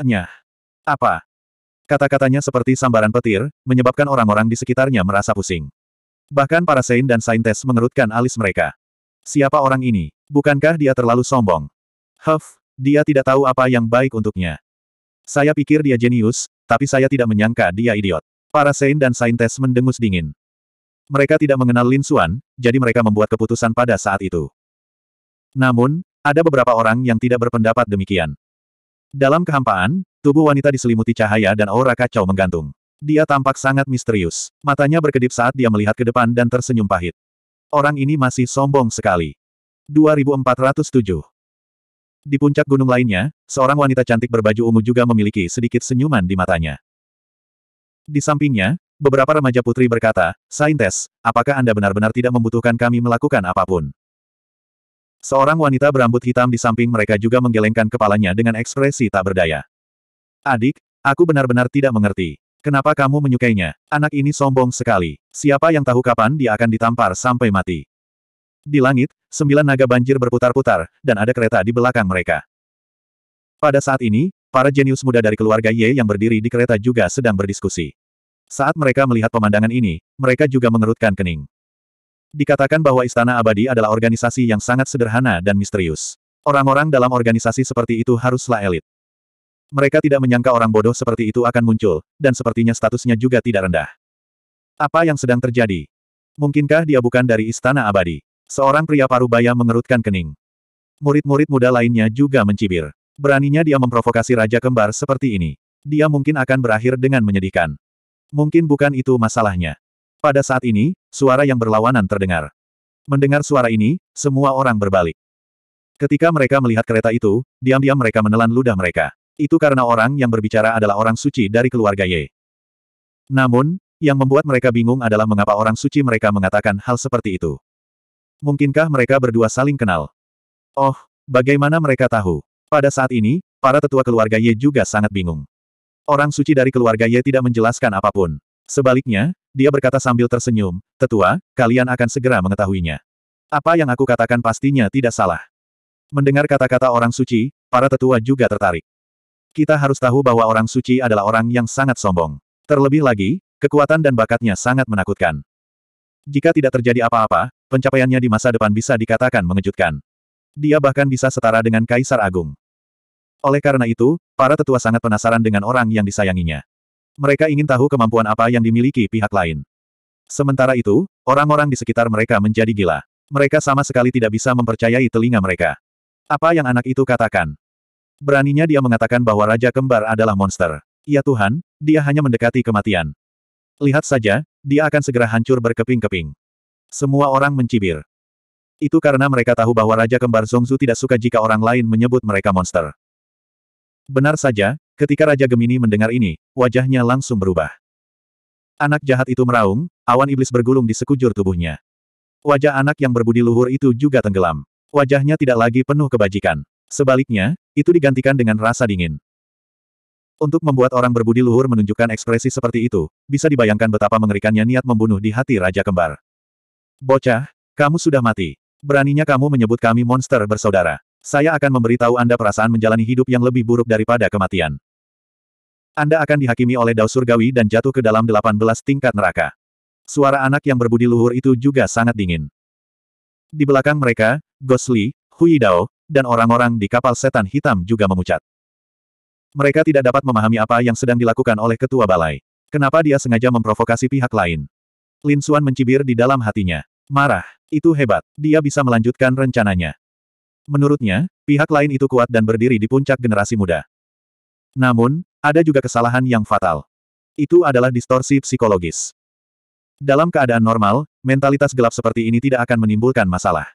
Speaker 1: Enyah. Apa? Kata-katanya seperti sambaran petir, menyebabkan orang-orang di sekitarnya merasa pusing. Bahkan para Sein dan Saintes mengerutkan alis mereka. Siapa orang ini? Bukankah dia terlalu sombong? Huff, dia tidak tahu apa yang baik untuknya. Saya pikir dia jenius, tapi saya tidak menyangka dia idiot. Para Sein dan Saintes mendengus dingin. Mereka tidak mengenal Lin Xuan, jadi mereka membuat keputusan pada saat itu. Namun, ada beberapa orang yang tidak berpendapat demikian. Dalam kehampaan, tubuh wanita diselimuti cahaya dan aura kacau menggantung. Dia tampak sangat misterius. Matanya berkedip saat dia melihat ke depan dan tersenyum pahit. Orang ini masih sombong sekali. 2407 Di puncak gunung lainnya, seorang wanita cantik berbaju ungu juga memiliki sedikit senyuman di matanya. Di sampingnya, beberapa remaja putri berkata, Saintes, apakah Anda benar-benar tidak membutuhkan kami melakukan apapun? Seorang wanita berambut hitam di samping mereka juga menggelengkan kepalanya dengan ekspresi tak berdaya. Adik, aku benar-benar tidak mengerti. Kenapa kamu menyukainya? Anak ini sombong sekali. Siapa yang tahu kapan dia akan ditampar sampai mati? Di langit, sembilan naga banjir berputar-putar, dan ada kereta di belakang mereka. Pada saat ini, para jenius muda dari keluarga Ye yang berdiri di kereta juga sedang berdiskusi. Saat mereka melihat pemandangan ini, mereka juga mengerutkan kening. Dikatakan bahwa Istana Abadi adalah organisasi yang sangat sederhana dan misterius. Orang-orang dalam organisasi seperti itu haruslah elit. Mereka tidak menyangka orang bodoh seperti itu akan muncul, dan sepertinya statusnya juga tidak rendah. Apa yang sedang terjadi? Mungkinkah dia bukan dari Istana Abadi? Seorang pria parubaya mengerutkan kening. Murid-murid muda lainnya juga mencibir. Beraninya dia memprovokasi Raja Kembar seperti ini. Dia mungkin akan berakhir dengan menyedihkan. Mungkin bukan itu masalahnya. Pada saat ini, suara yang berlawanan terdengar. Mendengar suara ini, semua orang berbalik. Ketika mereka melihat kereta itu, diam-diam mereka menelan ludah mereka. Itu karena orang yang berbicara adalah orang suci dari keluarga Ye. Namun, yang membuat mereka bingung adalah mengapa orang suci mereka mengatakan hal seperti itu. Mungkinkah mereka berdua saling kenal? Oh, bagaimana mereka tahu? Pada saat ini, para tetua keluarga Ye juga sangat bingung. Orang suci dari keluarga Ye tidak menjelaskan apapun. Sebaliknya, dia berkata sambil tersenyum, tetua, kalian akan segera mengetahuinya. Apa yang aku katakan pastinya tidak salah. Mendengar kata-kata orang suci, para tetua juga tertarik. Kita harus tahu bahwa orang suci adalah orang yang sangat sombong. Terlebih lagi, kekuatan dan bakatnya sangat menakutkan. Jika tidak terjadi apa-apa, pencapaiannya di masa depan bisa dikatakan mengejutkan. Dia bahkan bisa setara dengan Kaisar Agung. Oleh karena itu, para tetua sangat penasaran dengan orang yang disayanginya. Mereka ingin tahu kemampuan apa yang dimiliki pihak lain. Sementara itu, orang-orang di sekitar mereka menjadi gila. Mereka sama sekali tidak bisa mempercayai telinga mereka. Apa yang anak itu katakan? Beraninya dia mengatakan bahwa Raja Kembar adalah monster. Ya Tuhan, dia hanya mendekati kematian. Lihat saja, dia akan segera hancur berkeping-keping. Semua orang mencibir. Itu karena mereka tahu bahwa Raja Kembar Zongzu tidak suka jika orang lain menyebut mereka monster. Benar saja, ketika Raja Gemini mendengar ini, wajahnya langsung berubah. Anak jahat itu meraung, awan iblis bergulung di sekujur tubuhnya. Wajah anak yang berbudi luhur itu juga tenggelam. Wajahnya tidak lagi penuh kebajikan. Sebaliknya, itu digantikan dengan rasa dingin. Untuk membuat orang berbudi luhur menunjukkan ekspresi seperti itu, bisa dibayangkan betapa mengerikannya niat membunuh di hati Raja Kembar. Bocah, kamu sudah mati. Beraninya kamu menyebut kami monster bersaudara. Saya akan memberitahu Anda perasaan menjalani hidup yang lebih buruk daripada kematian. Anda akan dihakimi oleh Dao Surgawi dan jatuh ke dalam 18 tingkat neraka. Suara anak yang berbudi luhur itu juga sangat dingin. Di belakang mereka, Gosli, Hui Dao, dan orang-orang di kapal setan hitam juga memucat. Mereka tidak dapat memahami apa yang sedang dilakukan oleh ketua balai. Kenapa dia sengaja memprovokasi pihak lain? Lin Xuan mencibir di dalam hatinya. Marah. Itu hebat. Dia bisa melanjutkan rencananya. Menurutnya, pihak lain itu kuat dan berdiri di puncak generasi muda. Namun, ada juga kesalahan yang fatal. Itu adalah distorsi psikologis. Dalam keadaan normal, mentalitas gelap seperti ini tidak akan menimbulkan masalah.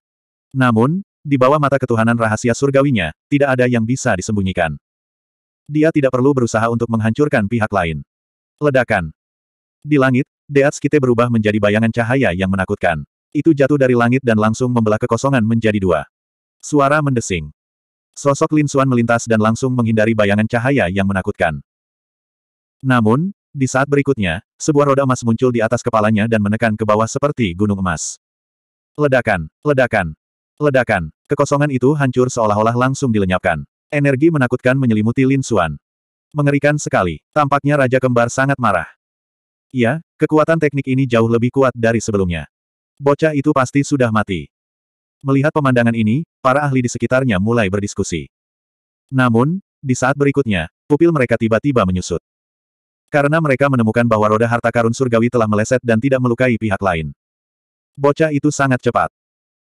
Speaker 1: Namun, di bawah mata ketuhanan rahasia surgawinya, tidak ada yang bisa disembunyikan. Dia tidak perlu berusaha untuk menghancurkan pihak lain. Ledakan. Di langit, Deats kita berubah menjadi bayangan cahaya yang menakutkan. Itu jatuh dari langit dan langsung membelah kekosongan menjadi dua. Suara mendesing. Sosok Lin Suan melintas dan langsung menghindari bayangan cahaya yang menakutkan. Namun, di saat berikutnya, sebuah roda emas muncul di atas kepalanya dan menekan ke bawah seperti gunung emas. Ledakan, ledakan, ledakan. Kekosongan itu hancur seolah-olah langsung dilenyapkan. Energi menakutkan menyelimuti Lin Suan. Mengerikan sekali. Tampaknya Raja Kembar sangat marah. Iya, kekuatan teknik ini jauh lebih kuat dari sebelumnya. Bocah itu pasti sudah mati. Melihat pemandangan ini, para ahli di sekitarnya mulai berdiskusi. Namun, di saat berikutnya, pupil mereka tiba-tiba menyusut. Karena mereka menemukan bahwa roda harta karun surgawi telah meleset dan tidak melukai pihak lain. Bocah itu sangat cepat.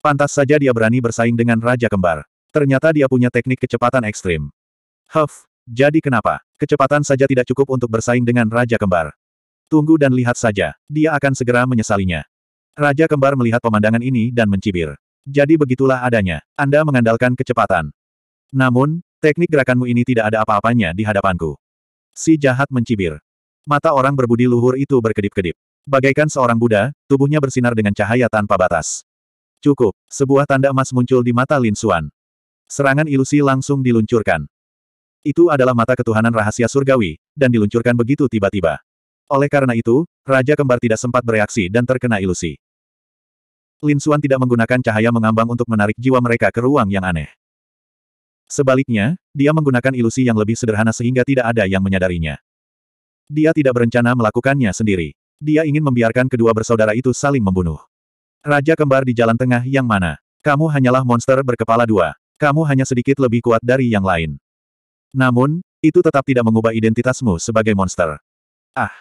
Speaker 1: Pantas saja dia berani bersaing dengan Raja Kembar. Ternyata dia punya teknik kecepatan ekstrim. Huff, jadi kenapa? Kecepatan saja tidak cukup untuk bersaing dengan Raja Kembar. Tunggu dan lihat saja, dia akan segera menyesalinya. Raja Kembar melihat pemandangan ini dan mencibir. Jadi begitulah adanya. Anda mengandalkan kecepatan. Namun, teknik gerakanmu ini tidak ada apa-apanya di hadapanku. Si jahat mencibir. Mata orang berbudi luhur itu berkedip-kedip. Bagaikan seorang Buddha, tubuhnya bersinar dengan cahaya tanpa batas. Cukup, sebuah tanda emas muncul di mata Lin Suan. Serangan ilusi langsung diluncurkan. Itu adalah mata ketuhanan rahasia surgawi, dan diluncurkan begitu tiba-tiba. Oleh karena itu, Raja Kembar tidak sempat bereaksi dan terkena ilusi. Lin Suan tidak menggunakan cahaya mengambang untuk menarik jiwa mereka ke ruang yang aneh. Sebaliknya, dia menggunakan ilusi yang lebih sederhana sehingga tidak ada yang menyadarinya. Dia tidak berencana melakukannya sendiri. Dia ingin membiarkan kedua bersaudara itu saling membunuh. Raja kembar di jalan tengah yang mana? Kamu hanyalah monster berkepala dua. Kamu hanya sedikit lebih kuat dari yang lain. Namun, itu tetap tidak mengubah identitasmu sebagai monster. Ah!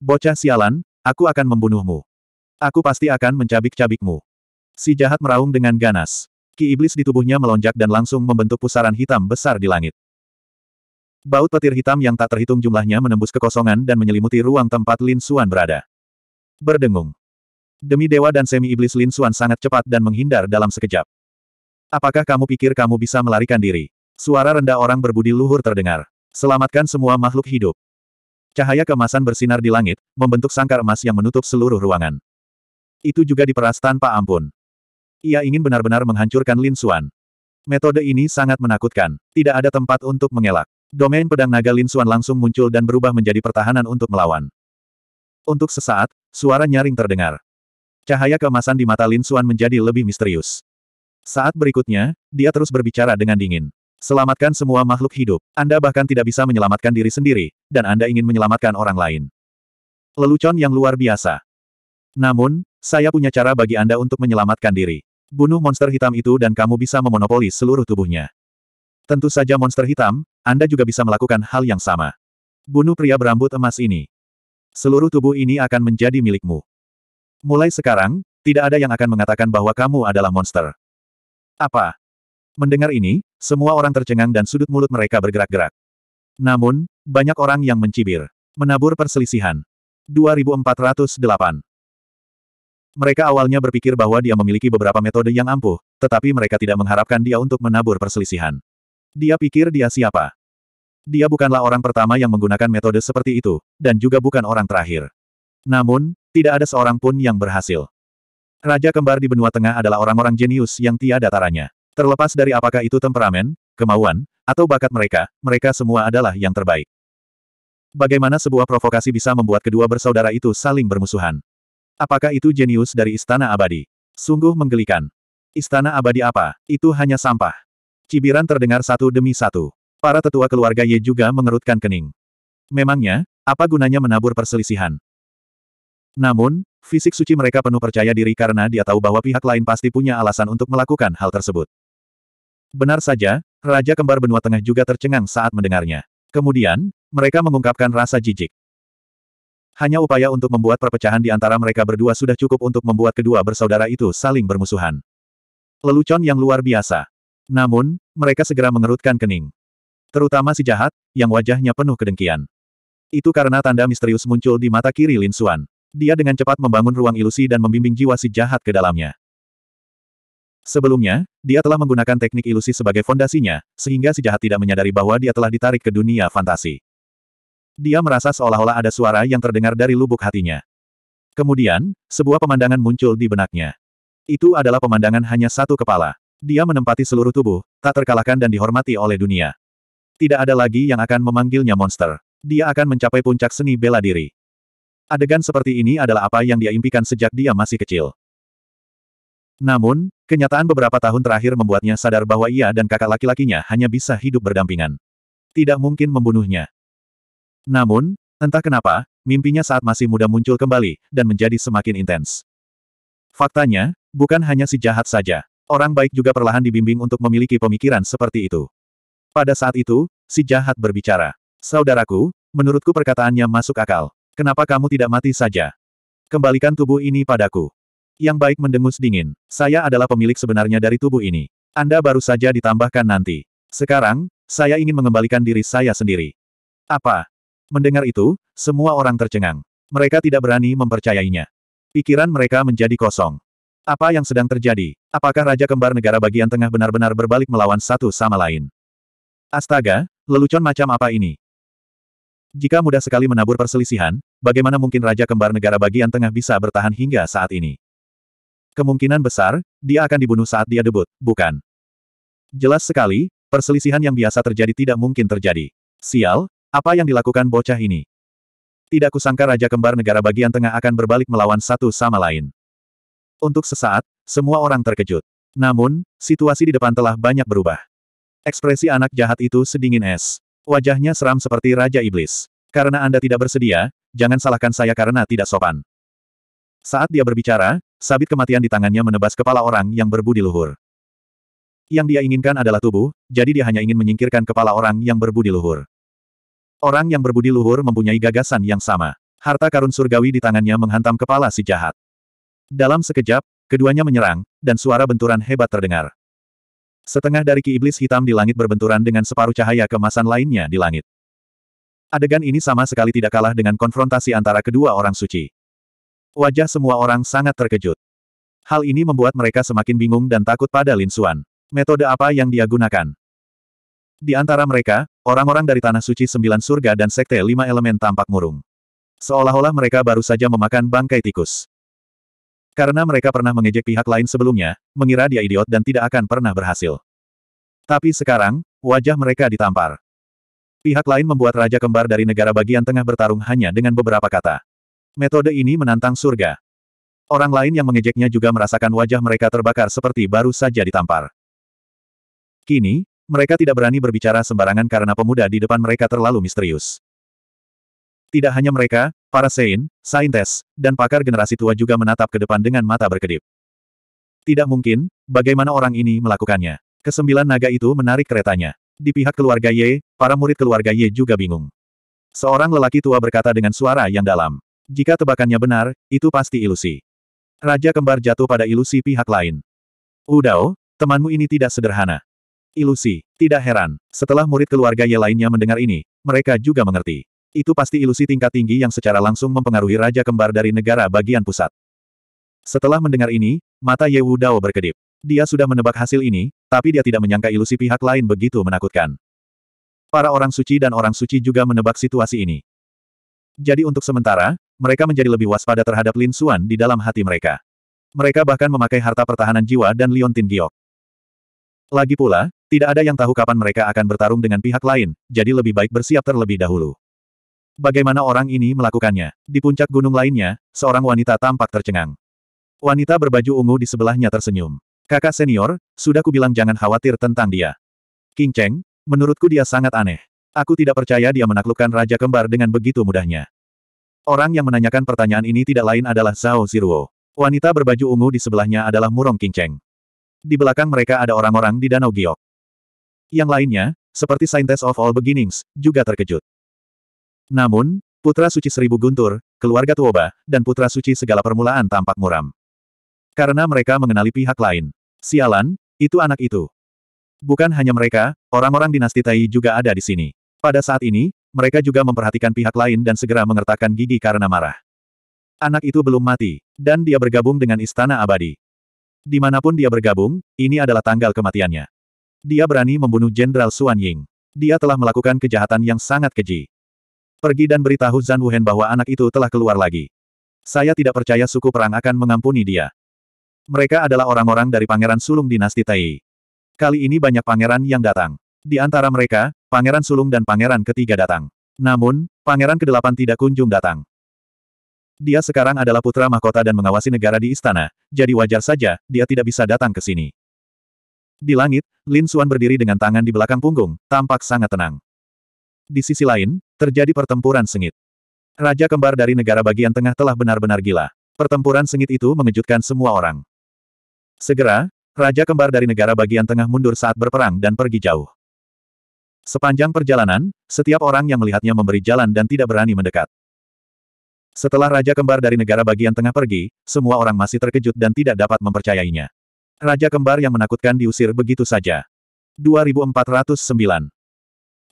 Speaker 1: Bocah sialan, aku akan membunuhmu. Aku pasti akan mencabik-cabikmu. Si jahat meraung dengan ganas. Ki iblis di tubuhnya melonjak dan langsung membentuk pusaran hitam besar di langit. Baut petir hitam yang tak terhitung jumlahnya menembus kekosongan dan menyelimuti ruang tempat Lin Xuan berada. Berdengung. Demi dewa dan semi iblis Lin Xuan sangat cepat dan menghindar dalam sekejap. Apakah kamu pikir kamu bisa melarikan diri? Suara rendah orang berbudi luhur terdengar. Selamatkan semua makhluk hidup. Cahaya kemasan bersinar di langit, membentuk sangkar emas yang menutup seluruh ruangan. Itu juga diperas tanpa ampun. Ia ingin benar-benar menghancurkan Lin Xuan. Metode ini sangat menakutkan. Tidak ada tempat untuk mengelak. Domain pedang naga Lin Xuan langsung muncul dan berubah menjadi pertahanan untuk melawan. Untuk sesaat, suara nyaring terdengar. Cahaya keemasan di mata Lin Xuan menjadi lebih misterius. Saat berikutnya, dia terus berbicara dengan dingin. Selamatkan semua makhluk hidup. Anda bahkan tidak bisa menyelamatkan diri sendiri, dan Anda ingin menyelamatkan orang lain. Lelucon yang luar biasa. Namun, saya punya cara bagi Anda untuk menyelamatkan diri. Bunuh monster hitam itu dan kamu bisa memonopoli seluruh tubuhnya. Tentu saja monster hitam, Anda juga bisa melakukan hal yang sama. Bunuh pria berambut emas ini. Seluruh tubuh ini akan menjadi milikmu. Mulai sekarang, tidak ada yang akan mengatakan bahwa kamu adalah monster. Apa? Mendengar ini, semua orang tercengang dan sudut mulut mereka bergerak-gerak. Namun, banyak orang yang mencibir. Menabur perselisihan. 2408 mereka awalnya berpikir bahwa dia memiliki beberapa metode yang ampuh, tetapi mereka tidak mengharapkan dia untuk menabur perselisihan. Dia pikir dia siapa. Dia bukanlah orang pertama yang menggunakan metode seperti itu, dan juga bukan orang terakhir. Namun, tidak ada seorang pun yang berhasil. Raja kembar di benua tengah adalah orang-orang jenius yang tiada taranya. Terlepas dari apakah itu temperamen, kemauan, atau bakat mereka, mereka semua adalah yang terbaik. Bagaimana sebuah provokasi bisa membuat kedua bersaudara itu saling bermusuhan? Apakah itu jenius dari Istana Abadi? Sungguh menggelikan. Istana Abadi apa? Itu hanya sampah. Cibiran terdengar satu demi satu. Para tetua keluarga Ye juga mengerutkan kening. Memangnya, apa gunanya menabur perselisihan? Namun, fisik suci mereka penuh percaya diri karena dia tahu bahwa pihak lain pasti punya alasan untuk melakukan hal tersebut. Benar saja, Raja Kembar Benua Tengah juga tercengang saat mendengarnya. Kemudian, mereka mengungkapkan rasa jijik. Hanya upaya untuk membuat perpecahan di antara mereka berdua sudah cukup untuk membuat kedua bersaudara itu saling bermusuhan. Lelucon yang luar biasa. Namun, mereka segera mengerutkan kening. Terutama si jahat, yang wajahnya penuh kedengkian. Itu karena tanda misterius muncul di mata kiri Lin Xuan. Dia dengan cepat membangun ruang ilusi dan membimbing jiwa si jahat ke dalamnya. Sebelumnya, dia telah menggunakan teknik ilusi sebagai fondasinya, sehingga si jahat tidak menyadari bahwa dia telah ditarik ke dunia fantasi. Dia merasa seolah-olah ada suara yang terdengar dari lubuk hatinya. Kemudian, sebuah pemandangan muncul di benaknya. Itu adalah pemandangan hanya satu kepala. Dia menempati seluruh tubuh, tak terkalahkan dan dihormati oleh dunia. Tidak ada lagi yang akan memanggilnya monster. Dia akan mencapai puncak seni bela diri. Adegan seperti ini adalah apa yang dia impikan sejak dia masih kecil. Namun, kenyataan beberapa tahun terakhir membuatnya sadar bahwa ia dan kakak laki-lakinya hanya bisa hidup berdampingan. Tidak mungkin membunuhnya. Namun, entah kenapa, mimpinya saat masih muda muncul kembali, dan menjadi semakin intens. Faktanya, bukan hanya si jahat saja. Orang baik juga perlahan dibimbing untuk memiliki pemikiran seperti itu. Pada saat itu, si jahat berbicara. Saudaraku, menurutku perkataannya masuk akal. Kenapa kamu tidak mati saja? Kembalikan tubuh ini padaku. Yang baik mendengus dingin. Saya adalah pemilik sebenarnya dari tubuh ini. Anda baru saja ditambahkan nanti. Sekarang, saya ingin mengembalikan diri saya sendiri. Apa? Mendengar itu, semua orang tercengang. Mereka tidak berani mempercayainya. Pikiran mereka menjadi kosong. Apa yang sedang terjadi? Apakah Raja Kembar Negara bagian tengah benar-benar berbalik melawan satu sama lain? Astaga, lelucon macam apa ini? Jika mudah sekali menabur perselisihan, bagaimana mungkin Raja Kembar Negara bagian tengah bisa bertahan hingga saat ini? Kemungkinan besar, dia akan dibunuh saat dia debut, bukan? Jelas sekali, perselisihan yang biasa terjadi tidak mungkin terjadi. Sial, apa yang dilakukan bocah ini? Tidak kusangka Raja Kembar Negara bagian tengah akan berbalik melawan satu sama lain. Untuk sesaat, semua orang terkejut. Namun, situasi di depan telah banyak berubah. Ekspresi anak jahat itu sedingin es. Wajahnya seram seperti Raja Iblis. Karena Anda tidak bersedia, jangan salahkan saya karena tidak sopan. Saat dia berbicara, sabit kematian di tangannya menebas kepala orang yang berbudi luhur. Yang dia inginkan adalah tubuh, jadi dia hanya ingin menyingkirkan kepala orang yang berbudi luhur. Orang yang berbudi luhur mempunyai gagasan yang sama. Harta karun surgawi di tangannya menghantam kepala si jahat. Dalam sekejap, keduanya menyerang, dan suara benturan hebat terdengar. Setengah dari ki iblis hitam di langit berbenturan dengan separuh cahaya kemasan lainnya di langit. Adegan ini sama sekali tidak kalah dengan konfrontasi antara kedua orang suci. Wajah semua orang sangat terkejut. Hal ini membuat mereka semakin bingung dan takut pada Lin Xuan. Metode apa yang dia gunakan? Di antara mereka, Orang-orang dari Tanah Suci Sembilan Surga dan Sekte Lima Elemen tampak murung. Seolah-olah mereka baru saja memakan bangkai tikus. Karena mereka pernah mengejek pihak lain sebelumnya, mengira dia idiot dan tidak akan pernah berhasil. Tapi sekarang, wajah mereka ditampar. Pihak lain membuat Raja Kembar dari negara bagian tengah bertarung hanya dengan beberapa kata. Metode ini menantang surga. Orang lain yang mengejeknya juga merasakan wajah mereka terbakar seperti baru saja ditampar. Kini, mereka tidak berani berbicara sembarangan karena pemuda di depan mereka terlalu misterius. Tidak hanya mereka, para Sein, saintes, dan pakar generasi tua juga menatap ke depan dengan mata berkedip. Tidak mungkin, bagaimana orang ini melakukannya. Kesembilan naga itu menarik keretanya. Di pihak keluarga Ye, para murid keluarga Ye juga bingung. Seorang lelaki tua berkata dengan suara yang dalam. Jika tebakannya benar, itu pasti ilusi. Raja kembar jatuh pada ilusi pihak lain. Udao, temanmu ini tidak sederhana. Ilusi. Tidak heran, setelah murid keluarga Ye lainnya mendengar ini, mereka juga mengerti. Itu pasti ilusi tingkat tinggi yang secara langsung mempengaruhi Raja Kembar dari negara bagian pusat. Setelah mendengar ini, mata Ye Wu Dao berkedip. Dia sudah menebak hasil ini, tapi dia tidak menyangka ilusi pihak lain begitu menakutkan. Para orang suci dan orang suci juga menebak situasi ini. Jadi untuk sementara, mereka menjadi lebih waspada terhadap Lin Xuan di dalam hati mereka. Mereka bahkan memakai harta pertahanan jiwa dan Liontin Giok. Lagi pula, tidak ada yang tahu kapan mereka akan bertarung dengan pihak lain, jadi lebih baik bersiap terlebih dahulu. Bagaimana orang ini melakukannya? Di puncak gunung lainnya, seorang wanita tampak tercengang. Wanita berbaju ungu di sebelahnya tersenyum. Kakak senior, sudah kubilang jangan khawatir tentang dia. King Cheng, menurutku dia sangat aneh. Aku tidak percaya dia menaklukkan Raja Kembar dengan begitu mudahnya. Orang yang menanyakan pertanyaan ini tidak lain adalah Zhao Ziruo. Wanita berbaju ungu di sebelahnya adalah Murong King Cheng. Di belakang mereka ada orang-orang di Danau Giok. Yang lainnya, seperti Scientist of All Beginnings, juga terkejut. Namun, Putra Suci Seribu Guntur, keluarga Tuoba, dan Putra Suci segala permulaan tampak muram. Karena mereka mengenali pihak lain. Sialan, itu anak itu. Bukan hanya mereka, orang-orang dinasti Tai juga ada di sini. Pada saat ini, mereka juga memperhatikan pihak lain dan segera mengertakkan gigi karena marah. Anak itu belum mati, dan dia bergabung dengan Istana Abadi. Dimanapun dia bergabung, ini adalah tanggal kematiannya. Dia berani membunuh Jenderal Xuan Ying. Dia telah melakukan kejahatan yang sangat keji. Pergi dan beritahu Zan Wuhen bahwa anak itu telah keluar lagi. Saya tidak percaya suku perang akan mengampuni dia. Mereka adalah orang-orang dari pangeran sulung dinasti Tai. Kali ini banyak pangeran yang datang. Di antara mereka, pangeran sulung dan pangeran ketiga datang. Namun, pangeran Kedelapan tidak kunjung datang. Dia sekarang adalah putra mahkota dan mengawasi negara di istana, jadi wajar saja, dia tidak bisa datang ke sini. Di langit, Lin Xuan berdiri dengan tangan di belakang punggung, tampak sangat tenang. Di sisi lain, terjadi pertempuran sengit. Raja kembar dari negara bagian tengah telah benar-benar gila. Pertempuran sengit itu mengejutkan semua orang. Segera, Raja kembar dari negara bagian tengah mundur saat berperang dan pergi jauh. Sepanjang perjalanan, setiap orang yang melihatnya memberi jalan dan tidak berani mendekat. Setelah Raja Kembar dari negara bagian tengah pergi, semua orang masih terkejut dan tidak dapat mempercayainya. Raja Kembar yang menakutkan diusir begitu saja. 2409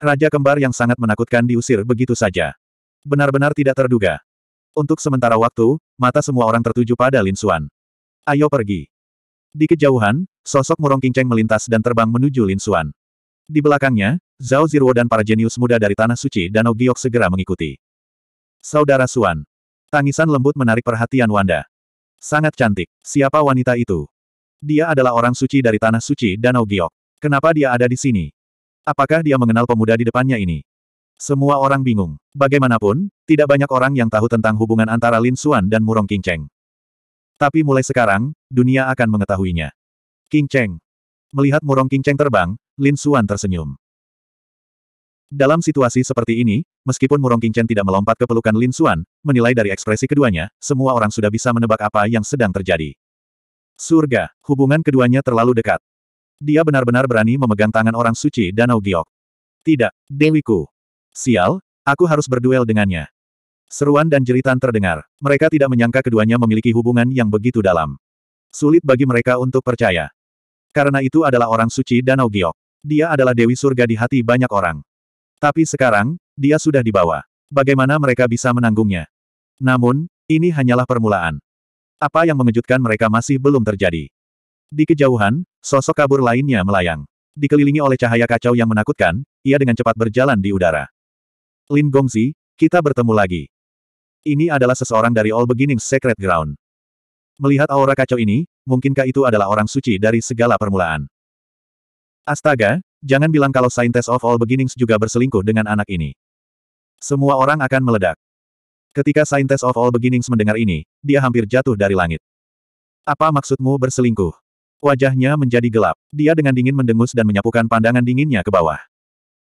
Speaker 1: Raja Kembar yang sangat menakutkan diusir begitu saja. Benar-benar tidak terduga. Untuk sementara waktu, mata semua orang tertuju pada Lin Xuan. Ayo pergi. Di kejauhan, sosok murong kinceng melintas dan terbang menuju Lin Xuan. Di belakangnya, Zhao Ziruo dan para jenius muda dari Tanah Suci dan Giok segera mengikuti. Saudara Xuan, Tangisan lembut menarik perhatian Wanda. Sangat cantik. Siapa wanita itu? Dia adalah orang suci dari tanah suci Danau Giok. Kenapa dia ada di sini? Apakah dia mengenal pemuda di depannya ini? Semua orang bingung. Bagaimanapun, tidak banyak orang yang tahu tentang hubungan antara Lin Xuan dan Murong King Cheng. Tapi mulai sekarang, dunia akan mengetahuinya. King Cheng. Melihat Murong King Cheng terbang, Lin Xuan tersenyum. Dalam situasi seperti ini, meskipun Murong Qingchen tidak melompat ke pelukan Lin Xuan, menilai dari ekspresi keduanya, semua orang sudah bisa menebak apa yang sedang terjadi. Surga, hubungan keduanya terlalu dekat. Dia benar-benar berani memegang tangan orang suci Danau Giok. Tidak, Dewiku. Sial, aku harus berduel dengannya. Seruan dan jeritan terdengar. Mereka tidak menyangka keduanya memiliki hubungan yang begitu dalam. Sulit bagi mereka untuk percaya. Karena itu adalah orang suci Danau Giok. Dia adalah Dewi Surga di hati banyak orang. Tapi sekarang, dia sudah dibawa. Bagaimana mereka bisa menanggungnya? Namun, ini hanyalah permulaan. Apa yang mengejutkan mereka masih belum terjadi. Di kejauhan, sosok kabur lainnya melayang. Dikelilingi oleh cahaya kacau yang menakutkan, ia dengan cepat berjalan di udara. Lin Gongzi, kita bertemu lagi. Ini adalah seseorang dari All Beginnings Secret Ground. Melihat aura kacau ini, mungkinkah itu adalah orang suci dari segala permulaan? Astaga, Jangan bilang kalau Scientist of All Beginnings juga berselingkuh dengan anak ini. Semua orang akan meledak. Ketika Scientist of All Beginnings mendengar ini, dia hampir jatuh dari langit. Apa maksudmu berselingkuh? Wajahnya menjadi gelap. Dia dengan dingin mendengus dan menyapukan pandangan dinginnya ke bawah.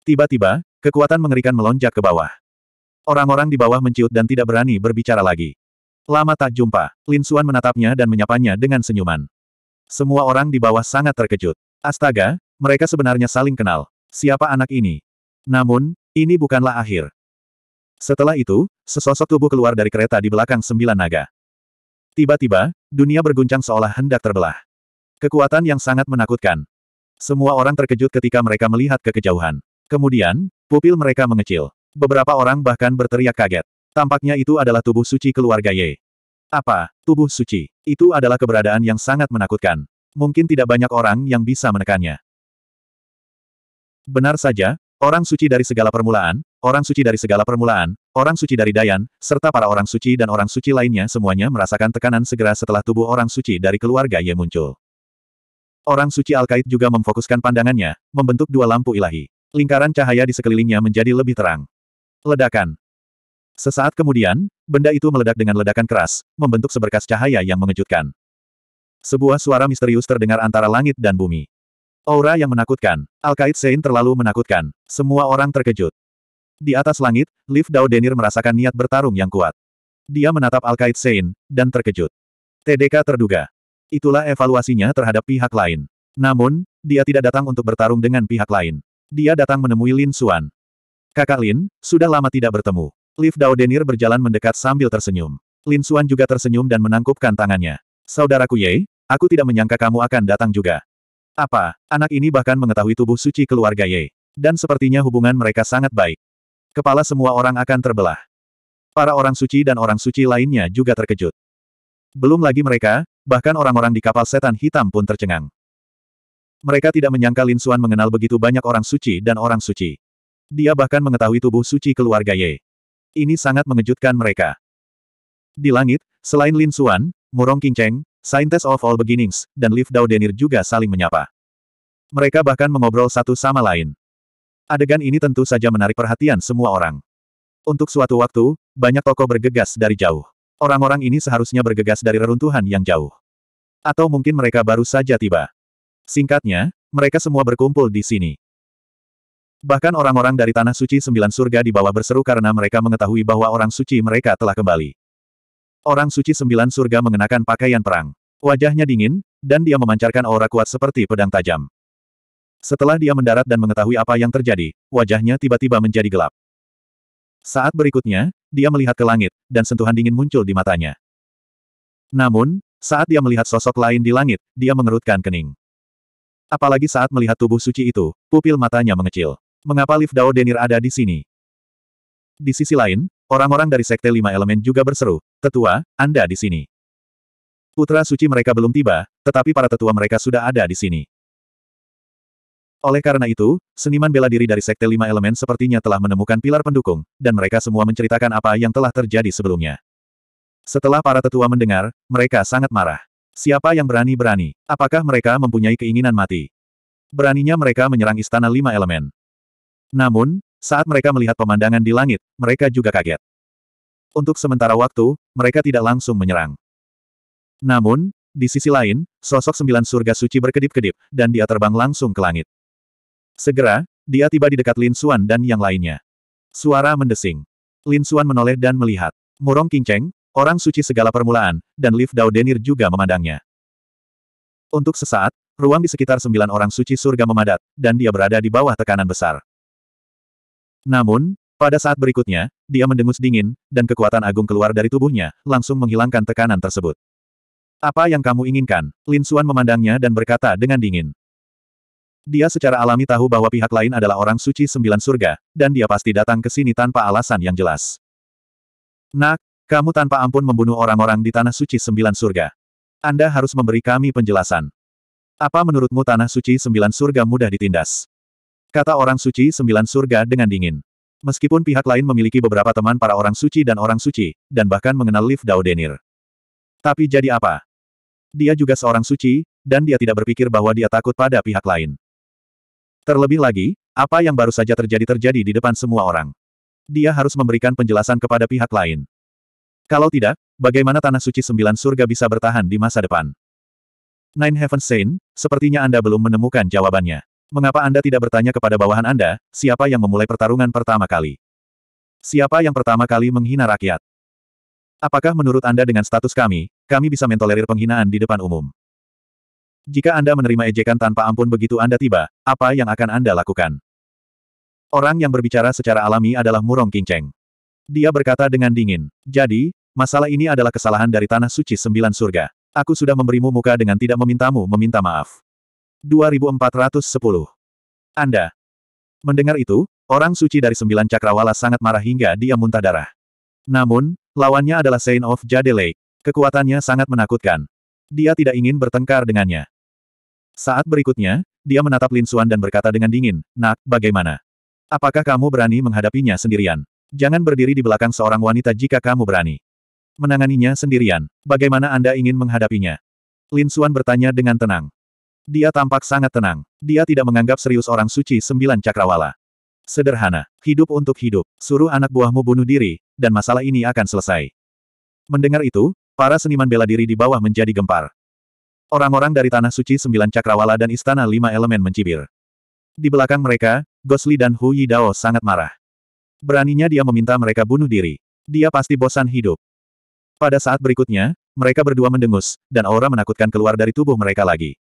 Speaker 1: Tiba-tiba, kekuatan mengerikan melonjak ke bawah. Orang-orang di bawah menciut dan tidak berani berbicara lagi. Lama tak jumpa, Lin Suan menatapnya dan menyapanya dengan senyuman. Semua orang di bawah sangat terkejut. Astaga, mereka sebenarnya saling kenal. Siapa anak ini? Namun, ini bukanlah akhir. Setelah itu, sesosok tubuh keluar dari kereta di belakang sembilan naga. Tiba-tiba, dunia berguncang seolah hendak terbelah. Kekuatan yang sangat menakutkan. Semua orang terkejut ketika mereka melihat ke kejauhan. Kemudian, pupil mereka mengecil. Beberapa orang bahkan berteriak kaget. Tampaknya itu adalah tubuh suci keluarga Ye. Apa, tubuh suci? Itu adalah keberadaan yang sangat menakutkan. Mungkin tidak banyak orang yang bisa menekannya. Benar saja, orang suci dari segala permulaan, orang suci dari segala permulaan, orang suci dari Dayan, serta para orang suci dan orang suci lainnya semuanya merasakan tekanan segera setelah tubuh orang suci dari keluarga Ye muncul. Orang suci Alkait juga memfokuskan pandangannya, membentuk dua lampu ilahi. Lingkaran cahaya di sekelilingnya menjadi lebih terang. Ledakan. Sesaat kemudian, benda itu meledak dengan ledakan keras, membentuk seberkas cahaya yang mengejutkan. Sebuah suara misterius terdengar antara langit dan bumi. Aura yang menakutkan. Alkait Sein terlalu menakutkan. Semua orang terkejut. Di atas langit, Liv Dao Denir merasakan niat bertarung yang kuat. Dia menatap Alkait Sein, dan terkejut. TDK terduga. Itulah evaluasinya terhadap pihak lain. Namun, dia tidak datang untuk bertarung dengan pihak lain. Dia datang menemui Lin Suan. Kakak Lin, sudah lama tidak bertemu. Liv Dao Denir berjalan mendekat sambil tersenyum. Lin Suan juga tersenyum dan menangkupkan tangannya. Saudaraku Ye, aku tidak menyangka kamu akan datang juga. Apa, anak ini bahkan mengetahui tubuh suci keluarga Ye. Dan sepertinya hubungan mereka sangat baik. Kepala semua orang akan terbelah. Para orang suci dan orang suci lainnya juga terkejut. Belum lagi mereka, bahkan orang-orang di kapal setan hitam pun tercengang. Mereka tidak menyangka Lin Xuan mengenal begitu banyak orang suci dan orang suci. Dia bahkan mengetahui tubuh suci keluarga Ye. Ini sangat mengejutkan mereka. Di langit, selain Lin Xuan, Murong Qingcheng, Scientist of All Beginnings, dan Liv Daudenir juga saling menyapa. Mereka bahkan mengobrol satu sama lain. Adegan ini tentu saja menarik perhatian semua orang. Untuk suatu waktu, banyak tokoh bergegas dari jauh. Orang-orang ini seharusnya bergegas dari reruntuhan yang jauh. Atau mungkin mereka baru saja tiba. Singkatnya, mereka semua berkumpul di sini. Bahkan orang-orang dari Tanah Suci Sembilan Surga di bawah berseru karena mereka mengetahui bahwa orang suci mereka telah kembali. Orang suci sembilan surga mengenakan pakaian perang. Wajahnya dingin, dan dia memancarkan aura kuat seperti pedang tajam. Setelah dia mendarat dan mengetahui apa yang terjadi, wajahnya tiba-tiba menjadi gelap. Saat berikutnya, dia melihat ke langit, dan sentuhan dingin muncul di matanya. Namun, saat dia melihat sosok lain di langit, dia mengerutkan kening. Apalagi saat melihat tubuh suci itu, pupil matanya mengecil. Mengapa Liv Dao Denir ada di sini? Di sisi lain, orang-orang dari Sekte Lima Elemen juga berseru, Tetua, Anda di sini. Putra suci mereka belum tiba, tetapi para tetua mereka sudah ada di sini. Oleh karena itu, seniman bela diri dari Sekte Lima Elemen sepertinya telah menemukan pilar pendukung, dan mereka semua menceritakan apa yang telah terjadi sebelumnya. Setelah para tetua mendengar, mereka sangat marah. Siapa yang berani-berani? Apakah mereka mempunyai keinginan mati? Beraninya mereka menyerang Istana Lima Elemen. Namun, saat mereka melihat pemandangan di langit, mereka juga kaget. Untuk sementara waktu, mereka tidak langsung menyerang. Namun, di sisi lain, sosok sembilan surga suci berkedip-kedip, dan dia terbang langsung ke langit. Segera, dia tiba di dekat Lin Suan dan yang lainnya. Suara mendesing. Lin Suan menoleh dan melihat. Murong Kinceng, orang suci segala permulaan, dan Liv Dao Denir juga memandangnya. Untuk sesaat, ruang di sekitar sembilan orang suci surga memadat, dan dia berada di bawah tekanan besar. Namun, pada saat berikutnya, dia mendengus dingin, dan kekuatan agung keluar dari tubuhnya, langsung menghilangkan tekanan tersebut. Apa yang kamu inginkan? Lin Xuan memandangnya dan berkata dengan dingin. Dia secara alami tahu bahwa pihak lain adalah orang suci sembilan surga, dan dia pasti datang ke sini tanpa alasan yang jelas. Nak, kamu tanpa ampun membunuh orang-orang di tanah suci sembilan surga. Anda harus memberi kami penjelasan. Apa menurutmu tanah suci sembilan surga mudah ditindas? Kata orang suci sembilan surga dengan dingin. Meskipun pihak lain memiliki beberapa teman para orang suci dan orang suci, dan bahkan mengenal Liv Dao Denir. Tapi jadi apa? Dia juga seorang suci, dan dia tidak berpikir bahwa dia takut pada pihak lain. Terlebih lagi, apa yang baru saja terjadi terjadi di depan semua orang. Dia harus memberikan penjelasan kepada pihak lain. Kalau tidak, bagaimana Tanah Suci Sembilan Surga bisa bertahan di masa depan? Nine Heaven Saint, sepertinya Anda belum menemukan jawabannya mengapa Anda tidak bertanya kepada bawahan Anda, siapa yang memulai pertarungan pertama kali? Siapa yang pertama kali menghina rakyat? Apakah menurut Anda dengan status kami, kami bisa mentolerir penghinaan di depan umum? Jika Anda menerima ejekan tanpa ampun begitu Anda tiba, apa yang akan Anda lakukan? Orang yang berbicara secara alami adalah Murong Kinceng. Dia berkata dengan dingin, jadi, masalah ini adalah kesalahan dari Tanah Suci Sembilan Surga. Aku sudah memberimu muka dengan tidak memintamu meminta maaf. 2410. Anda. Mendengar itu, orang suci dari sembilan cakrawala sangat marah hingga dia muntah darah. Namun, lawannya adalah Saint of Jade Lake. Kekuatannya sangat menakutkan. Dia tidak ingin bertengkar dengannya. Saat berikutnya, dia menatap Lin Suan dan berkata dengan dingin, Nak, bagaimana? Apakah kamu berani menghadapinya sendirian? Jangan berdiri di belakang seorang wanita jika kamu berani. Menanganinya sendirian, bagaimana Anda ingin menghadapinya? Lin Suan bertanya dengan tenang. Dia tampak sangat tenang. Dia tidak menganggap serius orang suci sembilan cakrawala. Sederhana, hidup untuk hidup, suruh anak buahmu bunuh diri, dan masalah ini akan selesai. Mendengar itu, para seniman bela diri di bawah menjadi gempar. Orang-orang dari Tanah Suci Sembilan Cakrawala dan Istana Lima Elemen mencibir. Di belakang mereka, Gosli dan Hu Yidao sangat marah. Beraninya dia meminta mereka bunuh diri. Dia pasti bosan hidup. Pada saat berikutnya, mereka berdua mendengus, dan aura menakutkan keluar dari tubuh mereka lagi.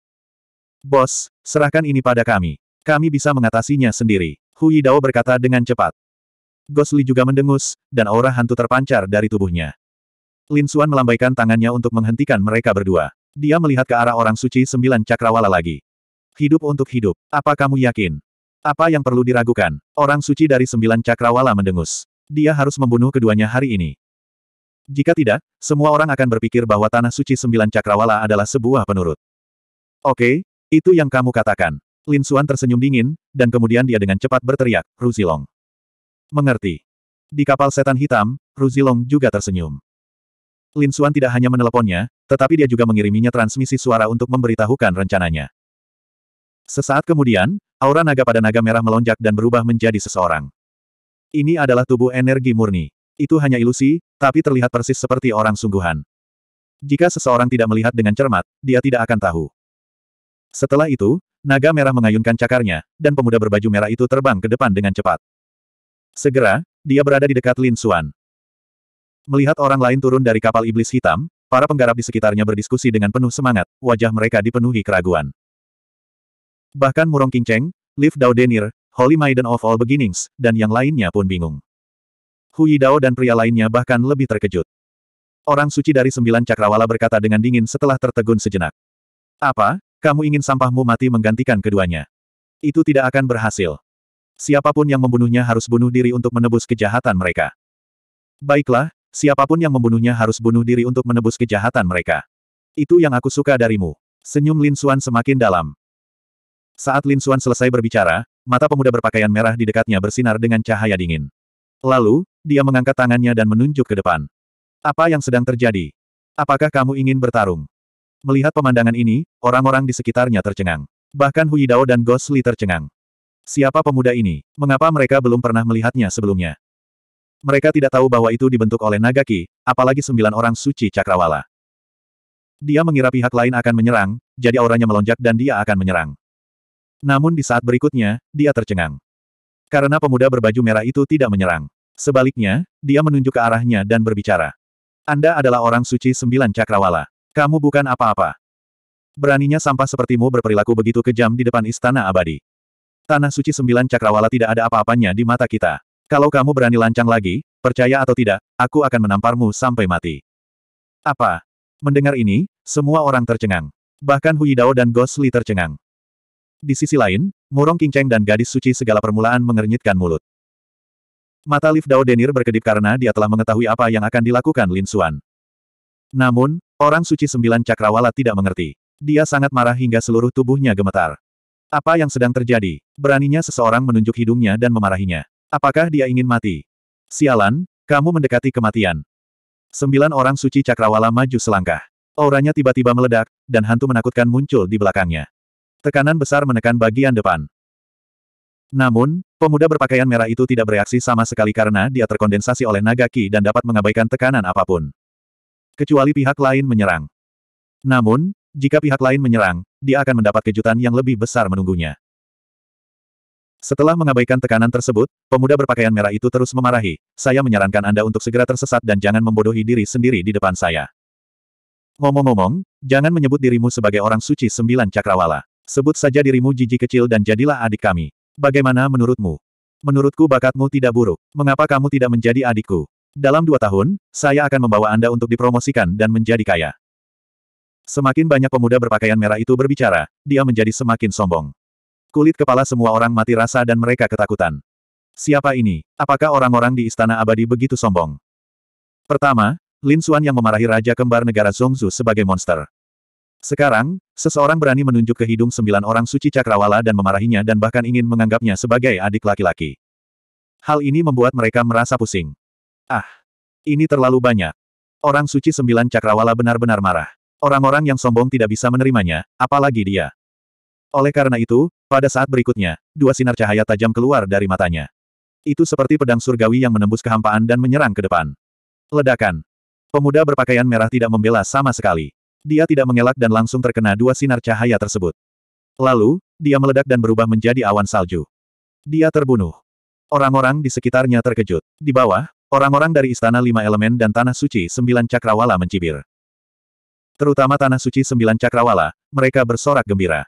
Speaker 1: Bos, serahkan ini pada kami. Kami bisa mengatasinya sendiri. Hui Dao berkata dengan cepat. Gosli juga mendengus, dan aura hantu terpancar dari tubuhnya. Lin Xuan melambaikan tangannya untuk menghentikan mereka berdua. Dia melihat ke arah orang suci sembilan cakrawala lagi. Hidup untuk hidup, apa kamu yakin? Apa yang perlu diragukan? Orang suci dari sembilan cakrawala mendengus. Dia harus membunuh keduanya hari ini. Jika tidak, semua orang akan berpikir bahwa tanah suci sembilan cakrawala adalah sebuah penurut. Oke, itu yang kamu katakan. Lin Suan tersenyum dingin, dan kemudian dia dengan cepat berteriak, Ruzilong. Mengerti. Di kapal setan hitam, Ruzilong juga tersenyum. Lin Suan tidak hanya meneleponnya, tetapi dia juga mengiriminya transmisi suara untuk memberitahukan rencananya. Sesaat kemudian, aura naga pada naga merah melonjak dan berubah menjadi seseorang. Ini adalah tubuh energi murni. Itu hanya ilusi, tapi terlihat persis seperti orang sungguhan. Jika seseorang tidak melihat dengan cermat, dia tidak akan tahu. Setelah itu, naga merah mengayunkan cakarnya, dan pemuda berbaju merah itu terbang ke depan dengan cepat. Segera, dia berada di dekat Lin Xuan. Melihat orang lain turun dari kapal iblis hitam, para penggarap di sekitarnya berdiskusi dengan penuh semangat, wajah mereka dipenuhi keraguan. Bahkan Murong Kinceng, Liv Dao Denir, Holy Maiden of All Beginnings, dan yang lainnya pun bingung. Hui Dao dan pria lainnya bahkan lebih terkejut. Orang suci dari sembilan cakrawala berkata dengan dingin setelah tertegun sejenak. Apa, kamu ingin sampahmu mati menggantikan keduanya. Itu tidak akan berhasil. Siapapun yang membunuhnya harus bunuh diri untuk menebus kejahatan mereka. Baiklah, siapapun yang membunuhnya harus bunuh diri untuk menebus kejahatan mereka. Itu yang aku suka darimu. Senyum Lin Suan semakin dalam. Saat Lin Suan selesai berbicara, mata pemuda berpakaian merah di dekatnya bersinar dengan cahaya dingin. Lalu, dia mengangkat tangannya dan menunjuk ke depan. Apa yang sedang terjadi? Apakah kamu ingin bertarung? Melihat pemandangan ini, orang-orang di sekitarnya tercengang. Bahkan Hui Dao dan Ghost Li tercengang. Siapa pemuda ini? Mengapa mereka belum pernah melihatnya sebelumnya? Mereka tidak tahu bahwa itu dibentuk oleh Nagaki, apalagi sembilan orang suci cakrawala. Dia mengira pihak lain akan menyerang, jadi auranya melonjak dan dia akan menyerang. Namun di saat berikutnya, dia tercengang. Karena pemuda berbaju merah itu tidak menyerang. Sebaliknya, dia menunjuk ke arahnya dan berbicara. Anda adalah orang suci sembilan cakrawala. Kamu bukan apa-apa. Beraninya sampah sepertimu berperilaku begitu kejam di depan istana abadi. Tanah suci sembilan cakrawala tidak ada apa-apanya di mata kita. Kalau kamu berani lancang lagi, percaya atau tidak, aku akan menamparmu sampai mati. Apa? Mendengar ini, semua orang tercengang. Bahkan Hui Dao dan Ghost Li tercengang. Di sisi lain, Murong Kingceng dan gadis suci segala permulaan mengernyitkan mulut. Mata Liv Dao Denir berkedip karena dia telah mengetahui apa yang akan dilakukan Lin Xuan. Namun, Orang suci sembilan cakrawala tidak mengerti. Dia sangat marah hingga seluruh tubuhnya gemetar. Apa yang sedang terjadi? Beraninya seseorang menunjuk hidungnya dan memarahinya. Apakah dia ingin mati? Sialan, kamu mendekati kematian. Sembilan orang suci cakrawala maju selangkah. Auranya tiba-tiba meledak, dan hantu menakutkan muncul di belakangnya. Tekanan besar menekan bagian depan. Namun, pemuda berpakaian merah itu tidak bereaksi sama sekali karena dia terkondensasi oleh Nagaki dan dapat mengabaikan tekanan apapun kecuali pihak lain menyerang. Namun, jika pihak lain menyerang, dia akan mendapat kejutan yang lebih besar menunggunya. Setelah mengabaikan tekanan tersebut, pemuda berpakaian merah itu terus memarahi, saya menyarankan Anda untuk segera tersesat dan jangan membodohi diri sendiri di depan saya. Ngomong-ngomong, jangan menyebut dirimu sebagai orang suci sembilan cakrawala. Sebut saja dirimu jiji kecil dan jadilah adik kami. Bagaimana menurutmu? Menurutku bakatmu tidak buruk. Mengapa kamu tidak menjadi adikku? Dalam dua tahun, saya akan membawa Anda untuk dipromosikan dan menjadi kaya. Semakin banyak pemuda berpakaian merah itu berbicara, dia menjadi semakin sombong. Kulit kepala semua orang mati rasa dan mereka ketakutan. Siapa ini? Apakah orang-orang di Istana Abadi begitu sombong? Pertama, Lin Xuan yang memarahi Raja Kembar Negara Zongzu sebagai monster. Sekarang, seseorang berani menunjuk ke hidung sembilan orang suci cakrawala dan memarahinya dan bahkan ingin menganggapnya sebagai adik laki-laki. Hal ini membuat mereka merasa pusing. Ah! Ini terlalu banyak. Orang suci sembilan cakrawala benar-benar marah. Orang-orang yang sombong tidak bisa menerimanya, apalagi dia. Oleh karena itu, pada saat berikutnya, dua sinar cahaya tajam keluar dari matanya. Itu seperti pedang surgawi yang menembus kehampaan dan menyerang ke depan. Ledakan. Pemuda berpakaian merah tidak membela sama sekali. Dia tidak mengelak dan langsung terkena dua sinar cahaya tersebut. Lalu, dia meledak dan berubah menjadi awan salju. Dia terbunuh. Orang-orang di sekitarnya terkejut. Di bawah, Orang-orang dari Istana Lima Elemen dan Tanah Suci Sembilan Cakrawala mencibir. Terutama Tanah Suci Sembilan Cakrawala, mereka bersorak gembira.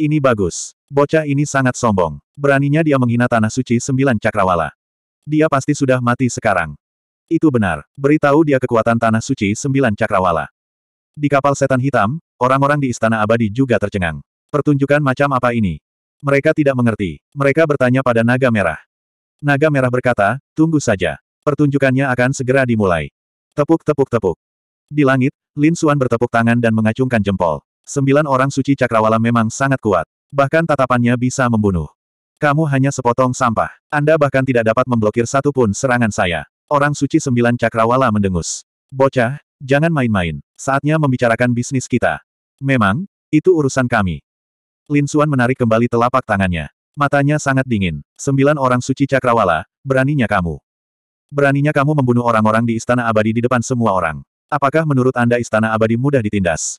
Speaker 1: Ini bagus. Bocah ini sangat sombong. Beraninya dia menghina Tanah Suci Sembilan Cakrawala. Dia pasti sudah mati sekarang. Itu benar. Beritahu dia kekuatan Tanah Suci Sembilan Cakrawala. Di kapal setan hitam, orang-orang di Istana Abadi juga tercengang. Pertunjukan macam apa ini? Mereka tidak mengerti. Mereka bertanya pada Naga Merah. Naga Merah berkata, tunggu saja. Pertunjukannya akan segera dimulai. Tepuk tepuk tepuk. Di langit, Lin Suan bertepuk tangan dan mengacungkan jempol. Sembilan orang suci cakrawala memang sangat kuat. Bahkan tatapannya bisa membunuh. Kamu hanya sepotong sampah. Anda bahkan tidak dapat memblokir satu pun serangan saya. Orang suci sembilan cakrawala mendengus. Bocah, jangan main-main. Saatnya membicarakan bisnis kita. Memang, itu urusan kami. Lin Suan menarik kembali telapak tangannya. Matanya sangat dingin. Sembilan orang suci cakrawala, beraninya kamu. Beraninya kamu membunuh orang-orang di Istana Abadi di depan semua orang. Apakah menurut Anda Istana Abadi mudah ditindas?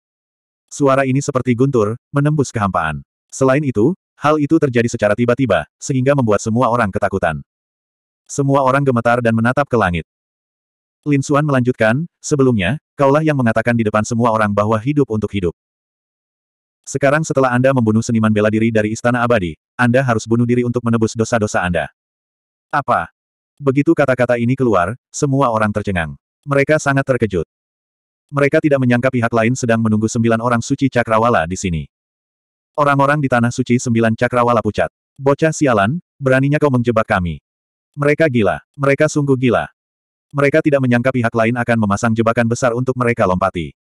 Speaker 1: Suara ini seperti guntur, menembus kehampaan. Selain itu, hal itu terjadi secara tiba-tiba, sehingga membuat semua orang ketakutan. Semua orang gemetar dan menatap ke langit. Lin Xuan melanjutkan, sebelumnya, kaulah yang mengatakan di depan semua orang bahwa hidup untuk hidup. Sekarang setelah Anda membunuh seniman bela diri dari Istana Abadi, Anda harus bunuh diri untuk menebus dosa-dosa Anda. Apa? Begitu kata-kata ini keluar, semua orang tercengang. Mereka sangat terkejut. Mereka tidak menyangka pihak lain sedang menunggu sembilan orang suci cakrawala di sini. Orang-orang di tanah suci sembilan cakrawala pucat. Bocah sialan, beraninya kau menjebak kami. Mereka gila. Mereka sungguh gila. Mereka tidak menyangka pihak lain akan memasang jebakan besar untuk mereka lompati.